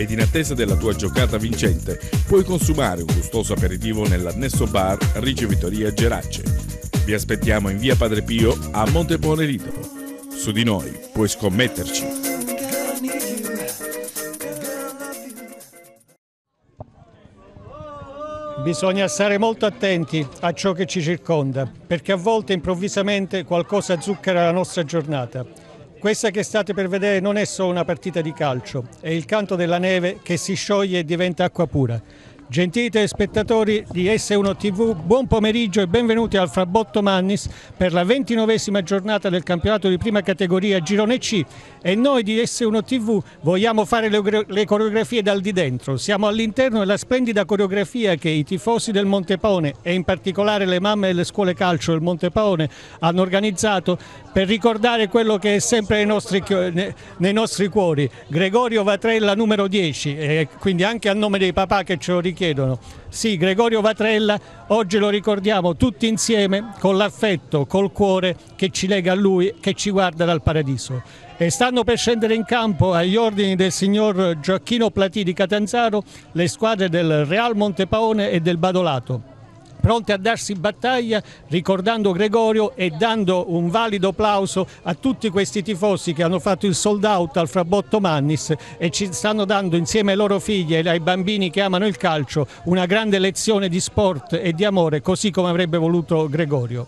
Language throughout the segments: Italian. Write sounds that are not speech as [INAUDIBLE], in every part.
ed in attesa della tua giocata vincente puoi consumare un gustoso aperitivo nell'annesso bar Ricevitoria Gerace. Vi aspettiamo in via Padre Pio a Montepone Ridolo. Su di noi puoi scommetterci. Bisogna stare molto attenti a ciò che ci circonda, perché a volte improvvisamente qualcosa zucchera la nostra giornata questa che state per vedere non è solo una partita di calcio, è il canto della neve che si scioglie e diventa acqua pura. Gentite spettatori di S1 TV, buon pomeriggio e benvenuti al Frabotto Mannis per la ventinovesima giornata del campionato di prima categoria Girone C e noi di S1 TV vogliamo fare le, coreografie dal di dentro. Siamo all'interno della splendida coreografia che i tifosi del Montepaone e in particolare le mamme delle scuole calcio del Montepaone hanno organizzato per ricordare quello che è sempre nei nostri, nei nostri cuori. Gregorio Vatrella numero 10 e quindi anche a nome dei papà che ce lo richiedono chiedono. Sì, Gregorio Vatrella, oggi lo ricordiamo tutti insieme con l'affetto, col cuore che ci lega a lui, che ci guarda dal paradiso. E stanno per scendere in campo agli ordini del signor Gioacchino Platini Catanzaro le squadre del Real Montepaone e del Badolato pronte a darsi battaglia ricordando Gregorio e dando un valido applauso a tutti questi tifosi che hanno fatto il sold out al Frabotto Mannis e ci stanno dando insieme ai loro figli e ai bambini che amano il calcio una grande lezione di sport e di amore così come avrebbe voluto Gregorio.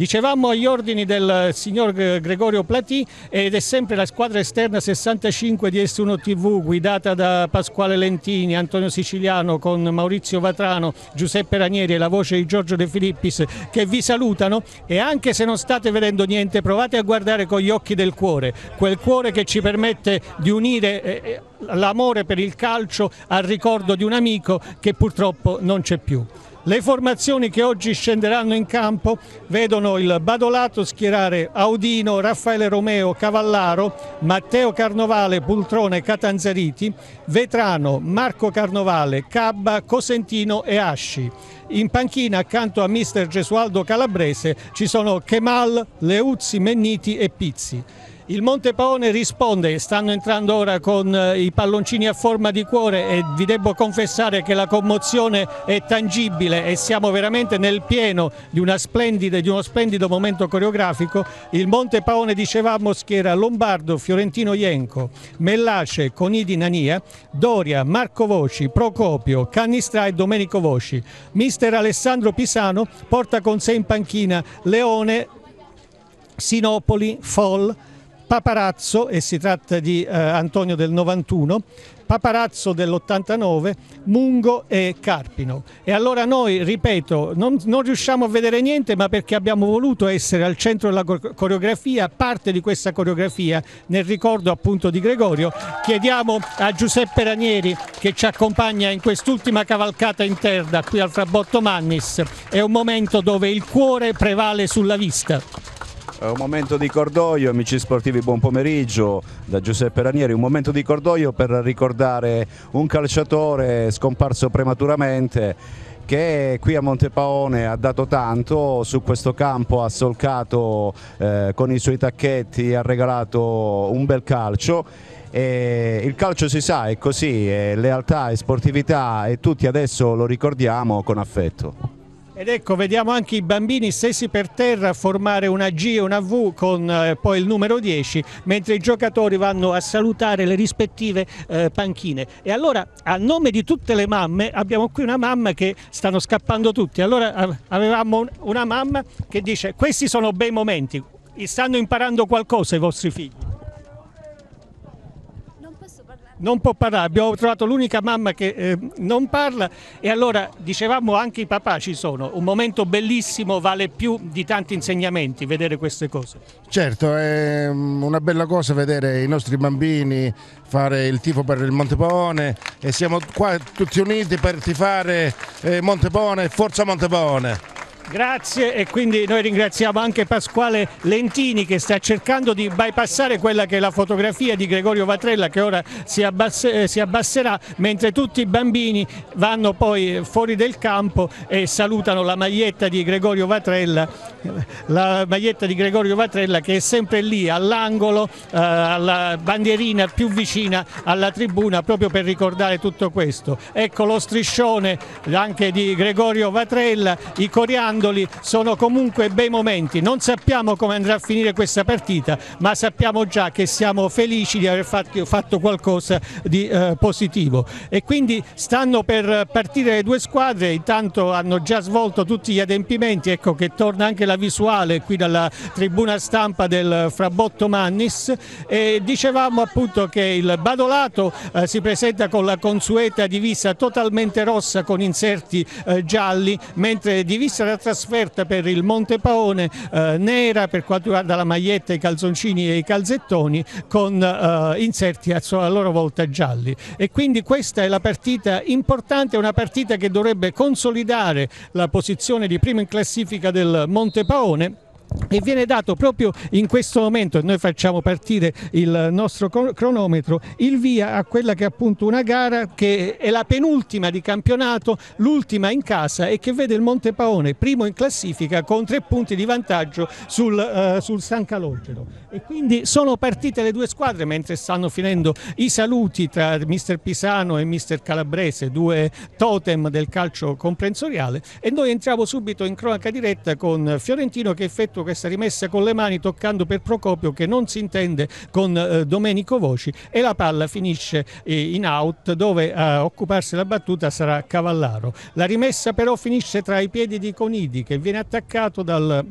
Dicevamo agli ordini del signor Gregorio Platì ed è sempre la squadra esterna 65 di S1 TV guidata da Pasquale Lentini, Antonio Siciliano con Maurizio Vatrano, Giuseppe Ranieri e la voce di Giorgio De Filippis che vi salutano e anche se non state vedendo niente provate a guardare con gli occhi del cuore, quel cuore che ci permette di unire eh, eh, l'amore per il calcio al ricordo di un amico che purtroppo non c'è più. Le formazioni che oggi scenderanno in campo vedono il Badolato schierare Audino, Raffaele Romeo, Cavallaro, Matteo Carnovale, Pultrone, Catanzariti, Vetrano, Marco Carnovale, Cabba, Cosentino e Asci. In panchina accanto a mister Gesualdo Calabrese ci sono Kemal, Leuzzi, Menniti e Pizzi. Il Monte Paone risponde, stanno entrando ora con eh, i palloncini a forma di cuore e vi devo confessare che la commozione è tangibile e siamo veramente nel pieno di, splendida, di uno splendido momento coreografico. Il Monte Paone dicevamo, schiera Lombardo, Fiorentino Ienco, Mellace, Conidi Nania, Doria, Marco Voci, Procopio, Cannistra e Domenico Voci. Mister Alessandro Pisano porta con sé in panchina Leone, Sinopoli, Foll, Paparazzo, e si tratta di eh, Antonio del 91, Paparazzo dell'89, Mungo e Carpino. E allora noi, ripeto, non, non, riusciamo a vedere niente, ma perché abbiamo voluto essere al centro della coreografia, parte di questa coreografia, nel ricordo appunto di Gregorio, chiediamo a Giuseppe Ranieri che ci accompagna in quest'ultima cavalcata interna qui al Frabotto Mannis. È un momento dove il cuore prevale sulla vista. È un momento di cordoglio, amici sportivi, buon pomeriggio da Giuseppe Ranieri, un momento di cordoglio per ricordare un calciatore scomparso prematuramente che qui a Montepaone ha dato tanto, su questo campo ha solcato eh, con i suoi tacchetti, ha regalato un bel calcio. E il calcio si sa, è così, è lealtà e sportività e tutti adesso lo ricordiamo con affetto. Ed ecco, vediamo anche i bambini stessi per terra a formare una G e una V con eh, poi il numero 10, mentre i giocatori vanno a salutare le rispettive eh, panchine. E allora, a nome di tutte le mamme, abbiamo qui una mamma che stanno scappando tutti. Allora avevamo un, una mamma che dice questi sono bei momenti, stanno imparando qualcosa i vostri figli non può parlare, abbiamo trovato l'unica mamma che eh, non parla e allora dicevamo anche i papà ci sono, un momento bellissimo vale più di tanti insegnamenti vedere queste cose. Certo, è mm, una bella cosa vedere i nostri bambini fare il tifo per il Montepone e siamo qua tutti uniti per tifare eh, Montepoone, forza Montepone! Grazie e quindi noi ringraziamo anche Pasquale Lentini che sta cercando di bypassare quella che è la fotografia di Gregorio Vatrella che ora si, abbasse, eh, si abbasserà mentre tutti i bambini vanno poi eh, fuori del campo e salutano la maglietta di Gregorio Vatrella, la maglietta di Gregorio Vatrella che è sempre lì all'angolo, eh, alla bandierina più vicina alla tribuna proprio per ricordare tutto questo. Ecco lo striscione anche di Gregorio Vatrella, i coreani Dandoli sono comunque bei momenti. Non sappiamo come andrà a finire questa partita, ma sappiamo già che siamo felici di aver fatto, fatto qualcosa di eh, positivo. E quindi stanno per partire le due squadre, intanto hanno già svolto tutti gli adempimenti, ecco che torna anche la visuale qui dalla tribuna stampa del Frabotto Mannis e dicevamo appunto che il Badolato eh, si presenta con la consueta divisa totalmente rossa con inserti eh, gialli, mentre divisa da trasferta per il Montepaone eh, nera per quanto riguarda la maglietta, i calzoncini e i calzettoni con eh, inserti a, a loro volta gialli e quindi questa è la partita importante, una partita che dovrebbe consolidare la posizione di primo in classifica del Monte Paone e viene dato proprio in questo momento e noi facciamo partire il nostro cronometro il via a quella che è appunto una gara che è la penultima di campionato, l'ultima in casa e che vede il Monte Paone primo in classifica con tre punti di vantaggio sul, uh, sul San Calogero e quindi sono partite le due squadre mentre stanno finendo i saluti tra mister Pisano e mister Calabrese, due totem del calcio comprensoriale e noi entriamo subito in cronaca diretta con Fiorentino che effettua Francesco che rimessa con le mani toccando per Procopio che non si intende con eh, Domenico Voci e la palla finisce eh, in out dove a occuparsi la battuta sarà Cavallaro. La rimessa però finisce tra i piedi di Conidi che viene attaccato dal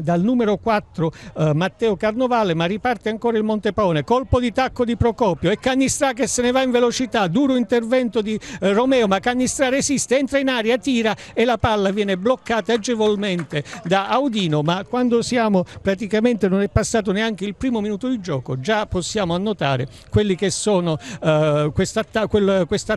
dal numero 4 eh, Matteo Carnovale ma riparte ancora il Montepaone colpo di tacco di Procopio e Cannistrà che se ne va in velocità duro intervento di eh, Romeo ma Cannistrà resiste entra in aria tira e la palla viene bloccata agevolmente da Audino ma quando siamo praticamente non è passato neanche il primo minuto di gioco già possiamo annotare quelli che sono eh, quest'attacco quest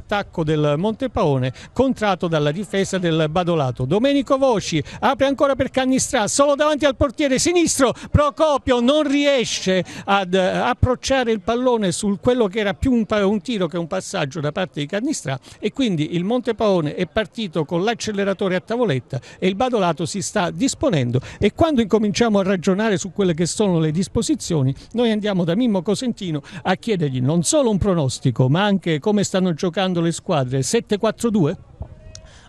del Montepaone contratto dalla difesa del Badolato Domenico Voci apre ancora per Cannistrà solo davanti davanti al portiere sinistro, Procopio non riesce ad eh, approcciare il pallone su quello che era più un, un tiro che un passaggio da parte di Carnistrà e quindi il Montepaone è partito con l'acceleratore a tavoletta e il Badolato si sta disponendo e quando incominciamo a ragionare su quelle che sono le disposizioni noi andiamo da Mimmo Cosentino a chiedergli non solo un pronostico ma anche come stanno giocando le squadre 7-4-2?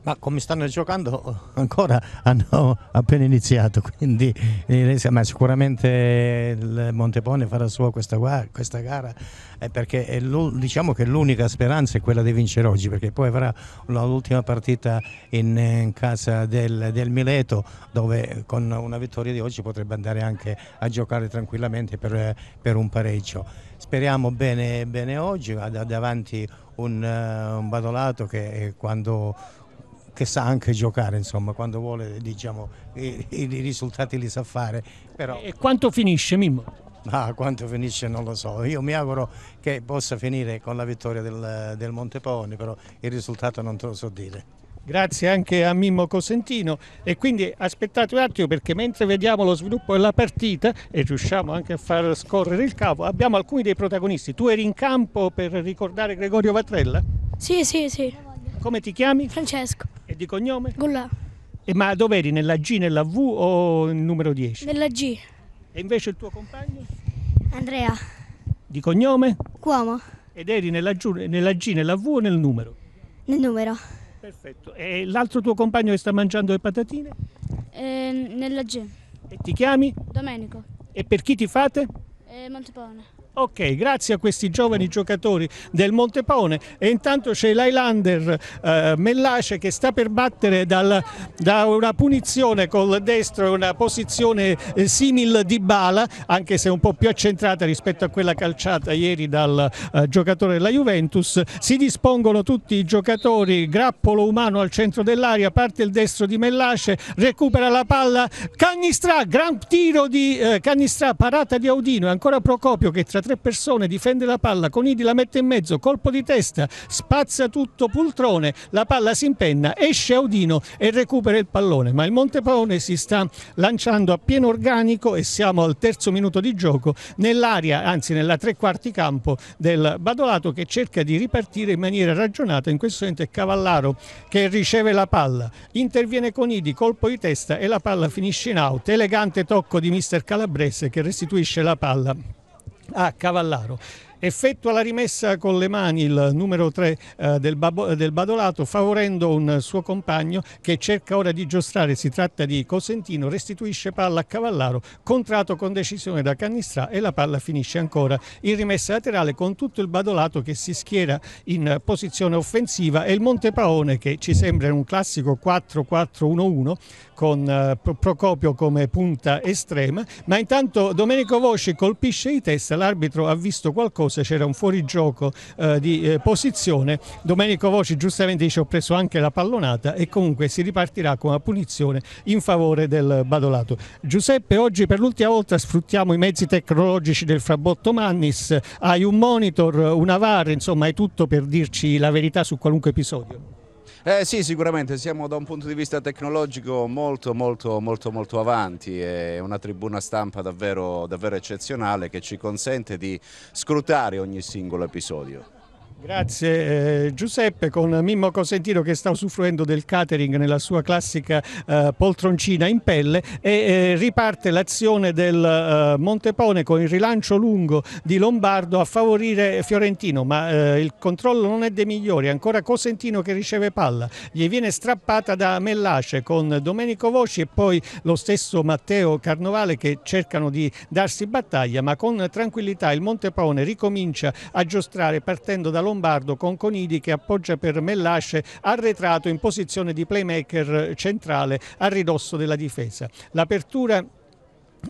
ma come stanno giocando [LAUGHS] ancora hanno appena iniziato, quindi eh, sicuramente il Montepone farà sua questa, questa gara eh, perché diciamo che l'unica speranza è quella di vincere oggi perché poi avrà l'ultima partita in, in casa del, del, Mileto dove con una vittoria di oggi potrebbe andare anche a giocare tranquillamente per, per un pareggio. Speriamo bene, bene oggi, davanti un, eh, un Badolato che quando che sa anche giocare, insomma, quando vuole diciamo, i, i, risultati li sa fare. Però... E quanto finisce Mimmo? Ma quanto finisce non lo so, io mi auguro che possa finire con la vittoria del, del Montepone, però il risultato non te lo so dire. Grazie anche a Mimmo Cosentino e quindi aspettate un attimo perché mentre vediamo lo sviluppo della partita e riusciamo anche a far scorrere il capo abbiamo alcuni dei protagonisti. Tu eri in campo per ricordare Gregorio Vatrella? Sì, sì, sì. Come ti chiami? Francesco. E di cognome? Gulla. E ma dove eri? Nella G, nella V o il numero 10? Nella G. E invece il tuo compagno? Andrea. Di cognome? Cuomo. Ed eri nella, giù, nella G, nella V o nel numero? Nel numero. Perfetto. E l'altro tuo compagno che sta mangiando le patatine? Eh, nella G. E ti chiami? Domenico. E per chi ti fate? Eh, Montepone. Ok, grazie a questi giovani giocatori del Montepaone e intanto c'è l'Highlander eh, Mellace che sta per battere dal, da una punizione col destro, una posizione eh, simil di bala, anche se un po' più accentrata rispetto a quella calciata ieri dal eh, giocatore della Juventus. Si dispongono tutti i giocatori, grappolo umano al centro dell'aria, parte il destro di Mellace, recupera la palla, Cannistra, gran tiro di eh, Cannistra, parata di Audino, e ancora Procopio che tratta tre persone, difende la palla, Conidi la mette in mezzo, colpo di testa, spazza tutto Pultrone, la palla si impenna, esce Audino e recupera il pallone, ma il Montepone si sta lanciando a pieno organico e siamo al terzo minuto di gioco nell'area, anzi nella tre quarti campo del Badolato che cerca di ripartire in maniera ragionata, in questo momento è Cavallaro che riceve la palla, interviene Conidi, colpo di testa e la palla finisce in out, elegante tocco di mister Calabrese che restituisce la palla a Cavallaro effettua la rimessa con le mani il numero 3 eh, del, del, Badolato favorendo un suo compagno che cerca ora di giostrare, si tratta di Cosentino, restituisce palla a Cavallaro, contrato con decisione da Cannistrà e la palla finisce ancora in rimessa laterale con tutto il Badolato che si schiera in posizione offensiva e il Montepaone che ci sembra un classico 4-4-1-1 con eh, Procopio come punta estrema, ma intanto Domenico Voci colpisce di testa, l'arbitro ha visto qualcosa, c'era un fuorigioco eh, di eh, posizione, Domenico Voci giustamente dice ho preso anche la pallonata e comunque si ripartirà con una punizione in favore del Badolato. Giuseppe oggi per l'ultima volta sfruttiamo i mezzi tecnologici del Frabotto Mannis, hai un monitor, una VAR, insomma hai tutto per dirci la verità su qualunque episodio. Eh, sì, sicuramente siamo da un punto di vista tecnologico molto molto molto molto avanti, è una tribuna stampa davvero, davvero eccezionale che ci consente di scrutare ogni singolo episodio. Grazie eh, Giuseppe con Mimmo Cosentino che sta usufruendo del catering nella sua classica eh, poltroncina in pelle e eh, riparte l'azione del eh, Montepone con il rilancio lungo di Lombardo a favorire Fiorentino ma eh, il controllo non è dei migliori, ancora Cosentino che riceve palla, gli viene strappata da Mellace con Domenico Voci e poi lo stesso Matteo Carnovale che cercano di darsi battaglia ma con tranquillità il Montepone ricomincia a giostrare partendo da Lombardo Lombardo con Conidi che appoggia per Mellasce arretrato in posizione di playmaker centrale a ridosso della difesa. L'apertura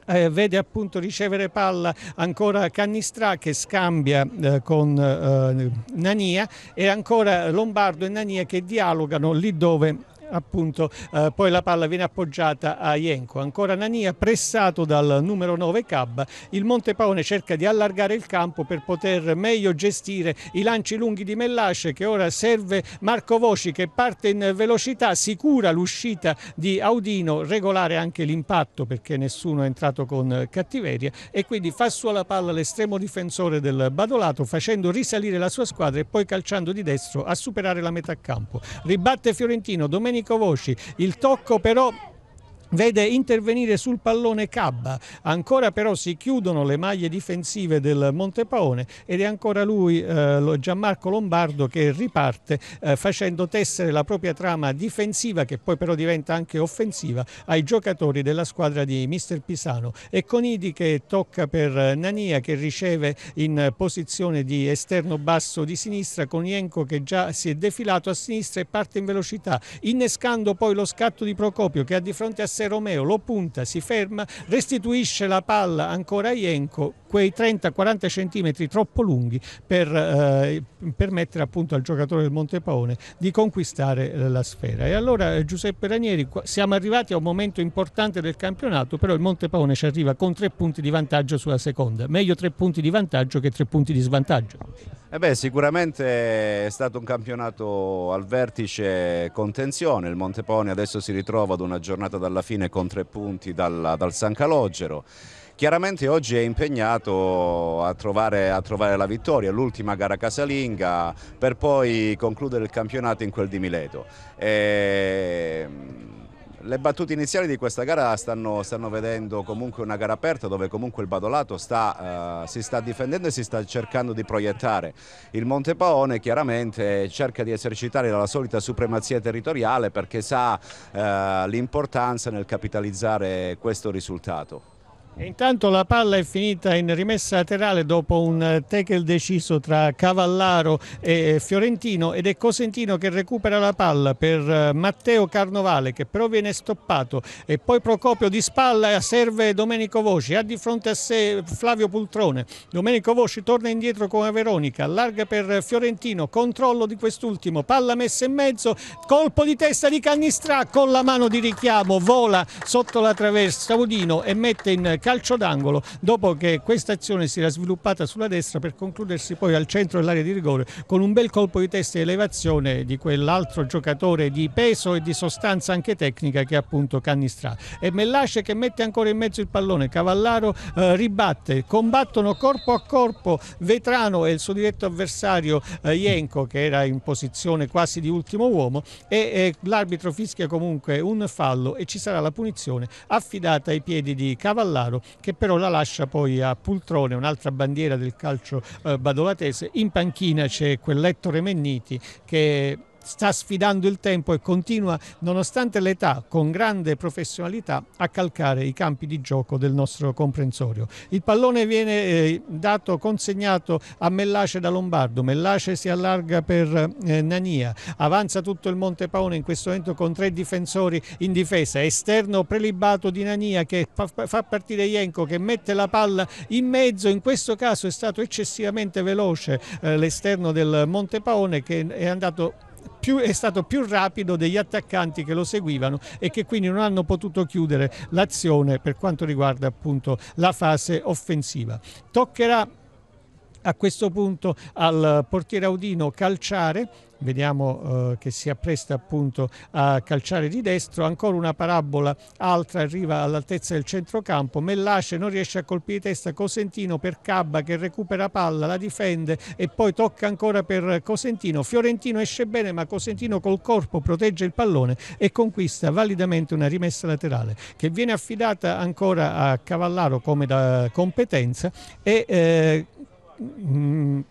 eh, vede appunto ricevere palla ancora Cannistrà che scambia eh, con eh, Nania e ancora Lombardo e Nania che dialogano lì dove appunto eh, poi la palla viene appoggiata a Ienco ancora Nania pressato dal numero 9 Cab il Montepaone cerca di allargare il campo per poter meglio gestire i lanci lunghi di Mellasce che ora serve Marco Voci che parte in velocità sicura l'uscita di Audino regolare anche l'impatto perché nessuno è entrato con cattiveria e quindi fa sua la palla all'estremo difensore del Badolato facendo risalire la sua squadra e poi calciando di destro a superare la metà campo ribatte Fiorentino domenica Domenico Voci. Il tocco però vede intervenire sul pallone Cabba, ancora però si chiudono le maglie difensive del Montepaone ed è ancora lui eh, Gianmarco Lombardo che riparte eh, facendo tessere la propria trama difensiva che poi però diventa anche offensiva ai giocatori della squadra di Mister Pisano e con Idi che tocca per eh, Nania che riceve in posizione di esterno basso di sinistra con Ienco che già si è defilato a sinistra e parte in velocità innescando poi lo scatto di Procopio che ha di fronte a Romeo lo punta, si ferma, restituisce la palla ancora a Jenko, quei 30-40 centimetri troppo lunghi per eh, permettere appunto al giocatore del Montepaone di conquistare eh, la sfera. E allora eh, Giuseppe Ranieri, siamo arrivati a un momento importante del campionato, però il Montepaone ci arriva con tre punti di vantaggio sulla seconda, meglio tre punti di vantaggio che tre punti di svantaggio. Eh beh, sicuramente è stato un campionato al vertice con tensione, il Monteponi adesso si ritrova ad una giornata dalla fine con tre punti dal, dal San Calogero. Chiaramente oggi è impegnato a trovare, a trovare la vittoria, l'ultima gara casalinga, per poi concludere il campionato in quel di Mileto. E ehm, le battute iniziali di questa gara stanno, stanno, vedendo comunque una gara aperta dove comunque il Badolato sta, uh, si sta difendendo e si sta cercando di proiettare. Il Montepaone chiaramente cerca di esercitare la solita supremazia territoriale perché sa uh, l'importanza nel capitalizzare questo risultato. E intanto la palla è finita in rimessa laterale dopo un eh, tackle deciso tra Cavallaro e Fiorentino ed è Cosentino che recupera la palla per eh, Matteo Carnovale che però viene stoppato e poi Procopio di spalla serve Domenico Voci, ha di fronte a sé Flavio Pultrone, Domenico Voci torna indietro con Veronica, allarga per Fiorentino, controllo di quest'ultimo, palla messa in mezzo, colpo di testa di Cannistrà con la mano di richiamo, vola sotto la traversa Udino e mette in calcio d'angolo dopo che questa azione si era sviluppata sulla destra per concludersi poi al centro dell'area di rigore con un bel colpo di testa e elevazione di quell'altro giocatore di peso e di sostanza anche tecnica che è appunto Cannistrà e Mellasce che mette ancora in mezzo il pallone Cavallaro eh, ribatte combattono corpo a corpo Vetrano e il suo diretto avversario eh, Ienco che era in posizione quasi di ultimo uomo e, e l'arbitro fischia comunque un fallo e ci sarà la punizione affidata ai piedi di Cavallaro Lazzaro che però la lascia poi a Pultrone, un'altra bandiera del calcio eh, badovatese. In panchina c'è quell'Ettore Menniti che sta sfidando il tempo e continua, nonostante l'età, con grande professionalità a calcare i campi di gioco del nostro comprensorio. Il pallone viene eh, dato, consegnato a Mellace da Lombardo, Mellace si allarga per eh, Nania, avanza tutto il Monte Paone in questo momento con tre difensori in difesa, esterno prelibato di Nania che fa partire Ienco che mette la palla in mezzo, in questo caso è stato eccessivamente veloce eh, l'esterno del Monte Paone che è andato più, è stato più rapido degli attaccanti che lo seguivano e che quindi non hanno potuto chiudere l'azione per quanto riguarda appunto la fase offensiva. Toccherà a questo punto al portiere Audino calciare vediamo eh, che si appresta appunto a calciare di destro ancora una parabola altra arriva all'altezza del centrocampo Mellace non riesce a colpire testa Cosentino per Cabba che recupera palla la difende e poi tocca ancora per Cosentino Fiorentino esce bene ma Cosentino col corpo protegge il pallone e conquista validamente una rimessa laterale che viene affidata ancora a Cavallaro come da competenza e eh,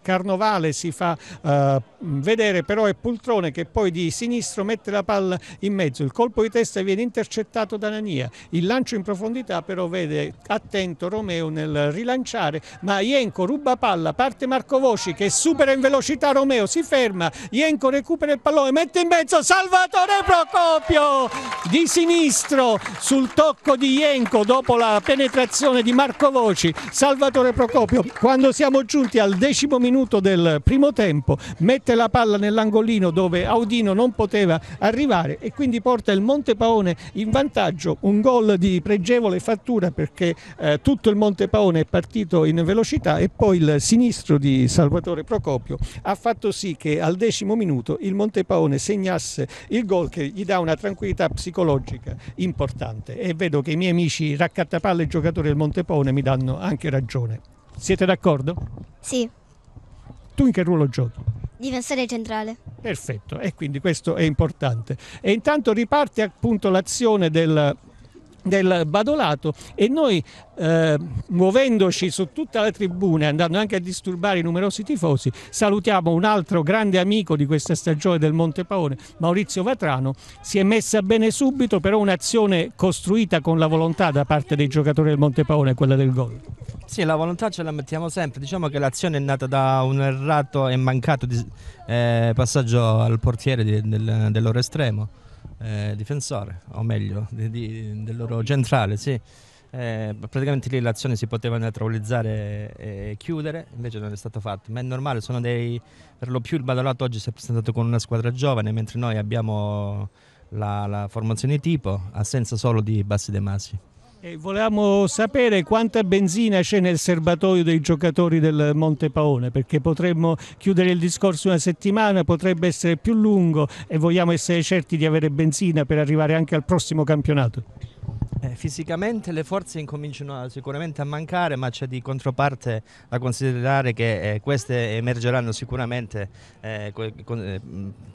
Carnovale si fa eh, vedere però è Pultrone che poi di sinistro mette la palla in mezzo, il colpo di testa viene intercettato da Nania, il lancio in profondità però vede attento Romeo nel rilanciare, ma Ienco ruba palla, parte Marco Voci che supera in velocità Romeo, si ferma, Ienco recupera il pallone, mette in mezzo Salvatore Procopio di sinistro sul tocco di Ienco dopo la penetrazione di Marco Voci, Salvatore Procopio quando siamo giunti al decimo minuto del primo tempo mette la palla nell'angolino dove Audino non poteva arrivare e quindi porta il Montepaone in vantaggio, un gol di pregevole fattura perché eh, tutto il Montepaone è partito in velocità e poi il sinistro di Salvatore Procopio ha fatto sì che al decimo minuto il Montepaone segnasse il gol che gli dà una tranquillità psicologica importante e vedo che i miei amici raccattapalle e giocatori del Montepaone mi danno anche ragione. Siete d'accordo? Sì. Tu in che ruolo giochi? Difensore centrale. Perfetto, e quindi questo è importante. E intanto riparte appunto l'azione del del Badolato e noi eh, muovendoci su tutta la tribuna andando anche a disturbare i numerosi tifosi salutiamo un altro grande amico di questa stagione del Monte Paone Maurizio Vatrano si è messa bene subito però un'azione costruita con la volontà da parte dei giocatori del Monte Paone quella del gol sì la volontà ce la mettiamo sempre diciamo che l'azione è nata da un errato e mancato di, eh, passaggio al portiere di, del, dell'oro estremo eh, difensore, o meglio, di, di, del loro centrale, sì. Eh, praticamente lì l'azione si poteva neutralizzare e chiudere, invece non è stato fatto. Ma è normale, sono dei. Per lo più il Badalato oggi si è presentato con una squadra giovane, mentre noi abbiamo la, la formazione tipo, assenza solo di Bassi De Masi. E volevamo sapere quanta benzina c'è nel serbatoio dei giocatori del Monte Paone, perché potremmo chiudere il discorso una settimana, potrebbe essere più lungo e vogliamo essere certi di avere benzina per arrivare anche al prossimo campionato. Eh, fisicamente le forze incominciano sicuramente a mancare, ma c'è di controparte da considerare che eh, queste emergeranno sicuramente eh, eh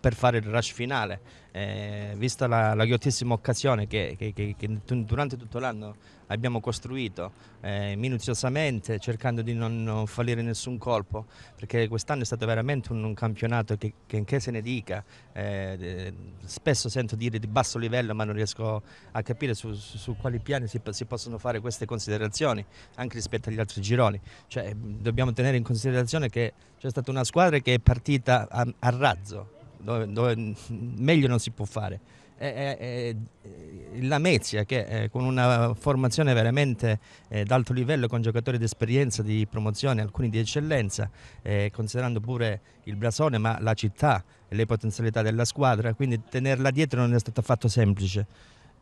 per fare il rush finale, eh, vista la, la ghiottissima occasione che, che, che, che durante tutto l'anno abbiamo costruito eh, minuziosamente cercando di non, non fallire nessun colpo perché quest'anno è stato veramente un, un campionato che, che, che, se ne dica eh, eh, spesso sento dire di basso livello ma non riesco a capire su, su, su quali piani si, si, possono fare queste considerazioni anche rispetto agli altri gironi cioè, dobbiamo tenere in considerazione che c'è stata una squadra che è partita a, a razzo dove, dove meglio non si può fare è, eh, la Mezia che eh, con una formazione veramente eh, d'alto livello con giocatori di esperienza, di promozione, alcuni di eccellenza, eh, considerando pure il Brasone ma la città e le potenzialità della squadra, quindi tenerla dietro non è stato affatto semplice.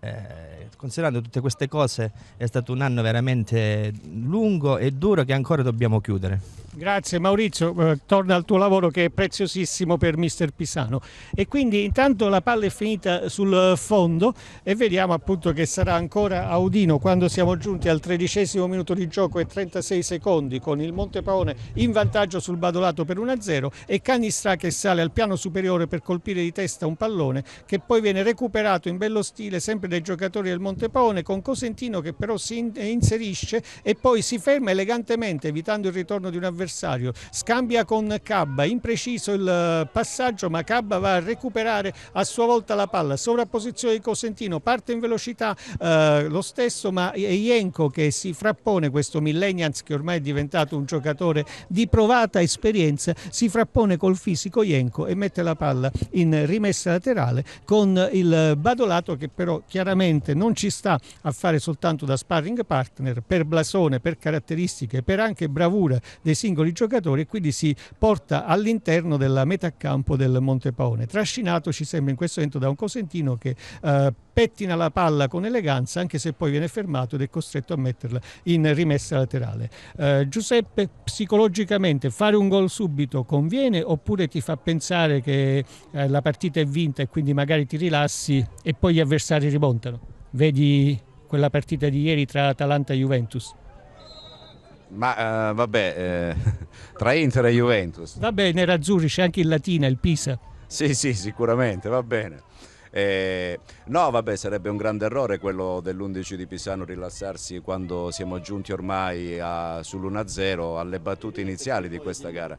Eh, considerando tutte queste cose è stato un anno veramente lungo e duro che ancora dobbiamo chiudere. Grazie Maurizio, eh, torna al tuo lavoro che è preziosissimo per mister Pisano. E quindi intanto la palla è finita sul fondo e vediamo appunto che sarà ancora Audino quando siamo giunti al tredicesimo minuto di gioco e 36 secondi con il Montepaone in vantaggio sul Badolato per 1-0 e Canistra che sale al piano superiore per colpire di testa un pallone che poi viene recuperato in bello stile sempre dai giocatori del Montepaone con Cosentino che però si inserisce e poi si ferma elegantemente evitando il ritorno di un avversario avversario, scambia con Cabba, impreciso il eh, passaggio ma Cabba va a recuperare a sua volta la palla, sovrapposizione di Cosentino, parte in velocità eh, lo stesso ma Ienco che si frappone, questo Millennials che ormai è diventato un giocatore di provata esperienza, si frappone col fisico Ienco e mette la palla in rimessa laterale con il Badolato che però chiaramente non ci sta a fare soltanto da sparring partner per blasone, per caratteristiche, per anche bravura dei singoli singoli giocatori e quindi si porta all'interno della metà campo del Montepaone. Trascinato ci sembra in questo momento da un Cosentino che eh, pettina la palla con eleganza anche se poi viene fermato ed è costretto a metterla in rimessa laterale. Eh, Giuseppe, psicologicamente fare un gol subito conviene oppure ti fa pensare che eh, la partita è vinta e quindi magari ti rilassi e poi gli avversari rimontano? Vedi quella partita di ieri tra Atalanta e Juventus? Ma eh, vabbè, eh, [LAUGHS] tra Inter e Juventus. Va bene, Razzurri c'è anche il Latina, il Pisa. Sì, sì, sicuramente, va bene. Eh, no, vabbè, sarebbe un grande errore quello dell'11 di Pisano rilassarsi quando siamo giunti ormai sull'1-0 alle battute iniziali di questa gara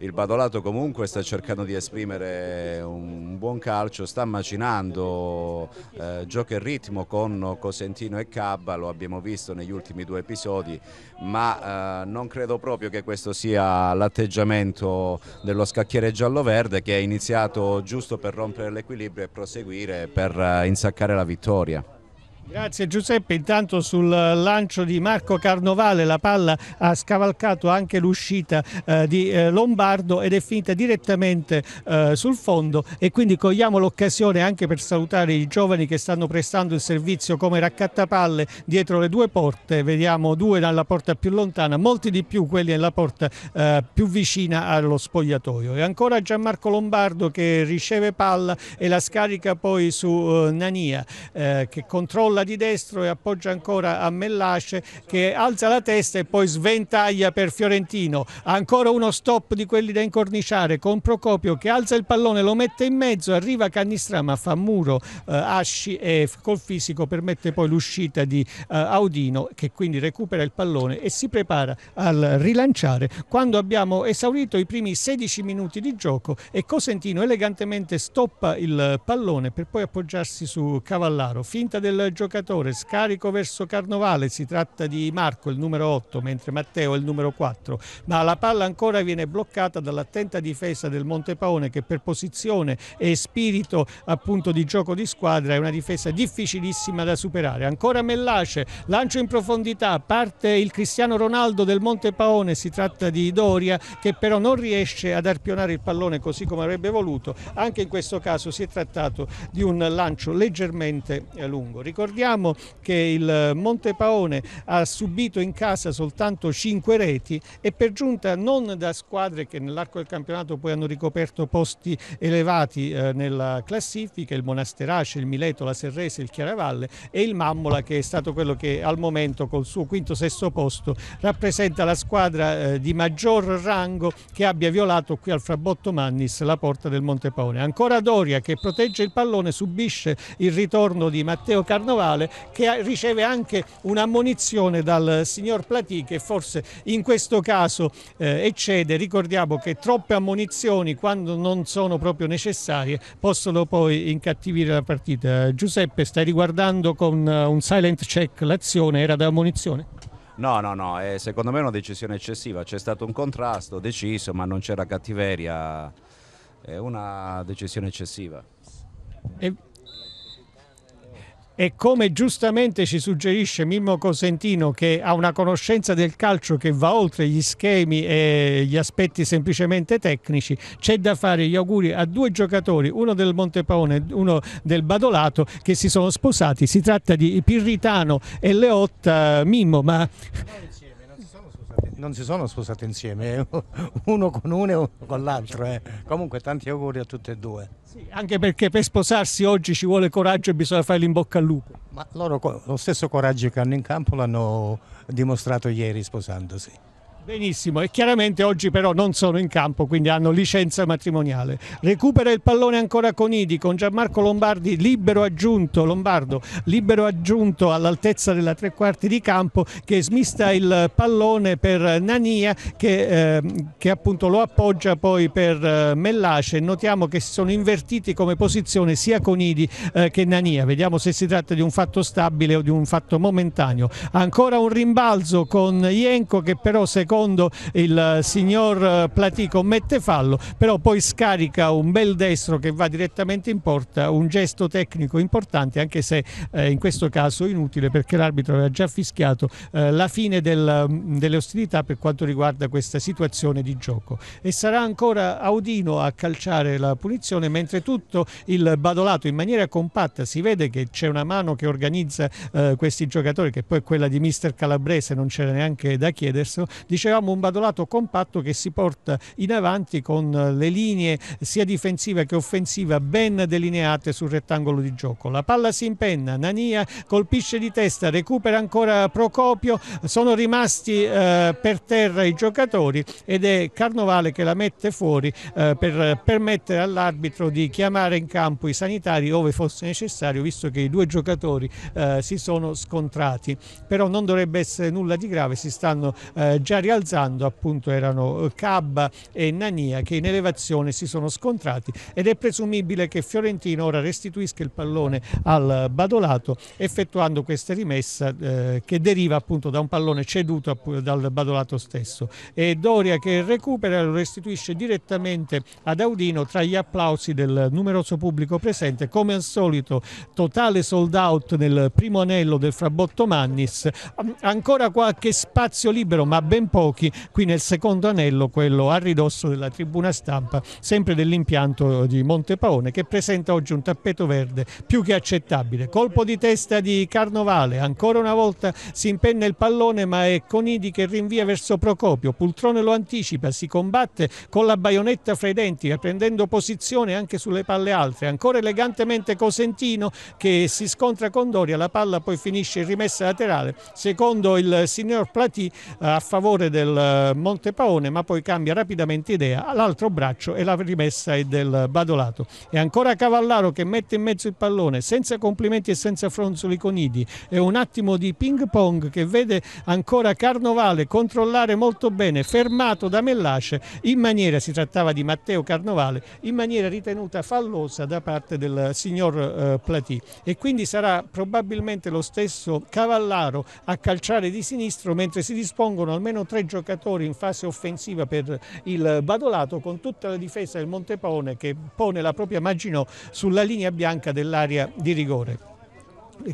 il Badolato comunque sta cercando di esprimere un buon calcio, sta macinando eh, gioco e ritmo con Cosentino e Cabba, lo abbiamo visto negli ultimi due episodi, ma eh, non credo proprio che questo sia l'atteggiamento dello scacchiere giallo-verde che è iniziato giusto per rompere l'equilibrio e proseguire per eh, insaccare la vittoria. Grazie Giuseppe, intanto sul eh, lancio di Marco Carnovale la palla ha scavalcato anche l'uscita eh, di eh, Lombardo ed è finita direttamente eh, sul fondo e quindi cogliamo l'occasione anche per salutare i giovani che stanno prestando il servizio come raccattapalle dietro le due porte, vediamo due dalla porta più lontana, molti di più quelli nella porta eh, più vicina allo spogliatoio e ancora Gianmarco Lombardo che riceve palla e la scarica poi su eh, Nania che controlla palla di destro e appoggia ancora a Mellace che alza la testa e poi sventaglia per Fiorentino. Ancora uno stop di quelli da incorniciare con Procopio che alza il pallone, lo mette in mezzo, arriva Cannistrama, fa muro, eh, asci e col fisico permette poi l'uscita di eh, Audino che quindi recupera il pallone e si prepara al rilanciare quando abbiamo esaurito i primi 16 minuti di gioco e Cosentino elegantemente stoppa il pallone per poi appoggiarsi su Cavallaro. Finta del giocatore giocatore, scarico verso Carnovale, si tratta di Marco il numero 8, mentre Matteo è il numero 4, ma la palla ancora viene bloccata dall'attenta difesa del Montepaone che per posizione e spirito appunto di gioco di squadra è una difesa difficilissima da superare. Ancora Mellace, lancio in profondità, parte il Cristiano Ronaldo del Montepaone, si tratta di Doria che però non riesce ad arpionare il pallone così come avrebbe voluto, anche in questo caso si è trattato di un lancio leggermente eh, lungo. Ricordate ricordiamo che il Monte Paone ha subito in casa soltanto 5 reti e per giunta non da squadre che nell'arco del campionato poi hanno ricoperto posti elevati eh, nella classifica, il Monasterace, il Mileto, la Serrese, il Chiaravalle e il Mammola che è stato quello che al momento col suo quinto-sesto posto rappresenta la squadra eh, di maggior rango che abbia violato qui al Frabotto Mannis la porta del Monte Paone. Ancora Doria che protegge il pallone subisce il ritorno di Matteo Carnovale Sandoval che riceve anche un'ammonizione dal signor Platì che forse in questo caso eh, eccede. Ricordiamo che troppe ammonizioni quando non sono proprio necessarie possono poi incattivire la partita. Eh, Giuseppe stai riguardando con eh, un silent check l'azione, era da ammonizione? No, no, no, eh, secondo me è una decisione eccessiva, c'è stato un contrasto deciso ma non c'era cattiveria, è una decisione eccessiva. E e come giustamente ci suggerisce Mimmo Cosentino che ha una conoscenza del calcio che va oltre gli schemi e gli aspetti semplicemente tecnici, c'è da fare gli auguri a due giocatori, uno del Montepaone e uno del Badolato che si sono sposati, si tratta di Pirritano e Leotta Mimmo, ma non si sono sposati insieme, eh. [LAUGHS] uno con uno e uno con l'altro. Eh. Comunque tanti auguri a tutte e due. Sì, anche perché per sposarsi oggi ci vuole coraggio e bisogna fare in bocca al lupo. Ma loro lo stesso coraggio che hanno in campo l'hanno dimostrato ieri sposandosi. Benissimo, e chiaramente oggi però non sono in campo, quindi hanno licenza matrimoniale. Recupera il pallone ancora con Idi, con Gianmarco Lombardi libero aggiunto, Lombardo libero aggiunto all'altezza della tre quarti di campo che smista il pallone per Nania che, eh, che appunto lo appoggia poi per eh, Mellace. Notiamo che si sono invertiti come posizione sia Conidi eh, che Nania. Vediamo se si tratta di un fatto stabile o di un fatto momentaneo. Ancora un rimbalzo con Ienco che però secondo secondo il eh, signor eh, Platì commette fallo, però poi scarica un bel destro che va direttamente in porta, un gesto tecnico importante anche se eh, in questo caso inutile perché l'arbitro aveva già fischiato eh, la fine del, mm, delle ostilità per quanto riguarda questa situazione di gioco e sarà ancora Audino a calciare la punizione mentre tutto il badolato in maniera compatta si vede che c'è una mano che organizza eh, questi giocatori che poi è quella di mister Calabrese non c'era neanche da chiederselo dicevamo un badolato compatto che si porta in avanti con le linee sia difensiva che offensiva ben delineate sul rettangolo di gioco. La palla si impenna, Nania colpisce di testa, recupera ancora Procopio, sono rimasti eh, per terra i giocatori ed è Carnovale che la mette fuori eh, per permettere all'arbitro di chiamare in campo i sanitari ove fosse necessario visto che i due giocatori eh, si sono scontrati. Però non dovrebbe essere nulla di grave, si stanno eh, già rialzando rialzando appunto erano eh, Cab e Nania che in elevazione si sono scontrati ed è presumibile che Fiorentino ora restituisca il pallone al Badolato effettuando questa rimessa eh, che deriva appunto da un pallone ceduto dal Badolato stesso e Doria che recupera lo restituisce direttamente ad Audino tra gli applausi del numeroso pubblico presente come al solito totale sold out nel primo anello del Frabotto Mannis ancora qualche spazio libero ma ben poco pochi, qui nel secondo anello, quello a ridosso della tribuna stampa, sempre dell'impianto di Montepaone, che presenta oggi un tappeto verde più che accettabile. Colpo di testa di Carnovale, ancora una volta si impenna il pallone ma è Conidi che rinvia verso Procopio, Pultrone lo anticipa, si combatte con la baionetta fra i denti, prendendo posizione anche sulle palle alte, ancora elegantemente Cosentino che si scontra con Doria, la palla poi finisce in rimessa laterale, secondo il signor Platì a favore del eh, Monte Paone, ma poi cambia rapidamente idea. all'altro braccio e la rimessa è del Badolato. E ancora Cavallaro che mette in mezzo il pallone senza complimenti e senza fronzoli con Idi. È un attimo di ping pong che vede ancora Carnovale controllare molto bene, fermato da Mellace in maniera, si trattava di Matteo Carnovale, in maniera ritenuta fallosa da parte del signor eh, Platì. E quindi sarà probabilmente lo stesso Cavallaro a calciare di sinistro mentre si dispongono almeno tre tre giocatori in fase offensiva per il Badolato con tutta la difesa del Montepone che pone la propria Maginot sulla linea bianca dell'area di rigore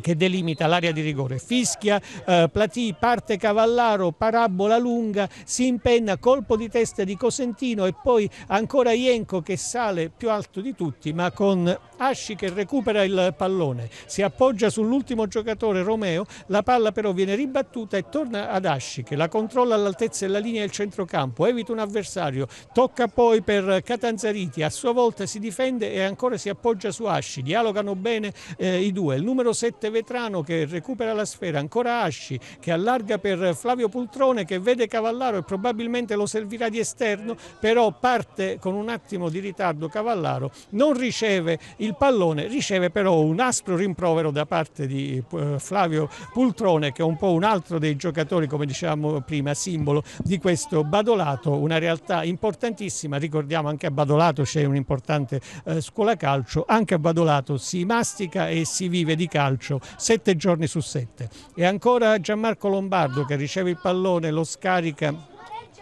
che delimita l'area di rigore. Fischia, eh, Platì, parte Cavallaro, parabola lunga, si impenna, colpo di testa di Cosentino e poi ancora Ienco che sale più alto di tutti ma con Asci che recupera il pallone, si appoggia sull'ultimo giocatore Romeo, la palla però viene ribattuta e torna ad Asci che la controlla all'altezza della linea del centrocampo, evita un avversario, tocca poi per Catanzariti, a sua volta si difende e ancora si appoggia su Asci, dialogano bene eh, i due, il numero 7 Vetrano che recupera la sfera, ancora Asci che allarga per Flavio Pultrone che vede Cavallaro e probabilmente lo servirà di esterno, però parte con un attimo di ritardo Cavallaro, non riceve il il pallone riceve però un aspro rimprovero da parte di eh, Flavio Pultrone che è un po' un altro dei giocatori come dicevamo prima simbolo di questo Badolato, una realtà importantissima, ricordiamo anche a Badolato c'è un'importante eh, scuola calcio, anche a Badolato si mastica e si vive di calcio sette giorni su sette. E ancora Gianmarco Lombardo che riceve il pallone, lo scarica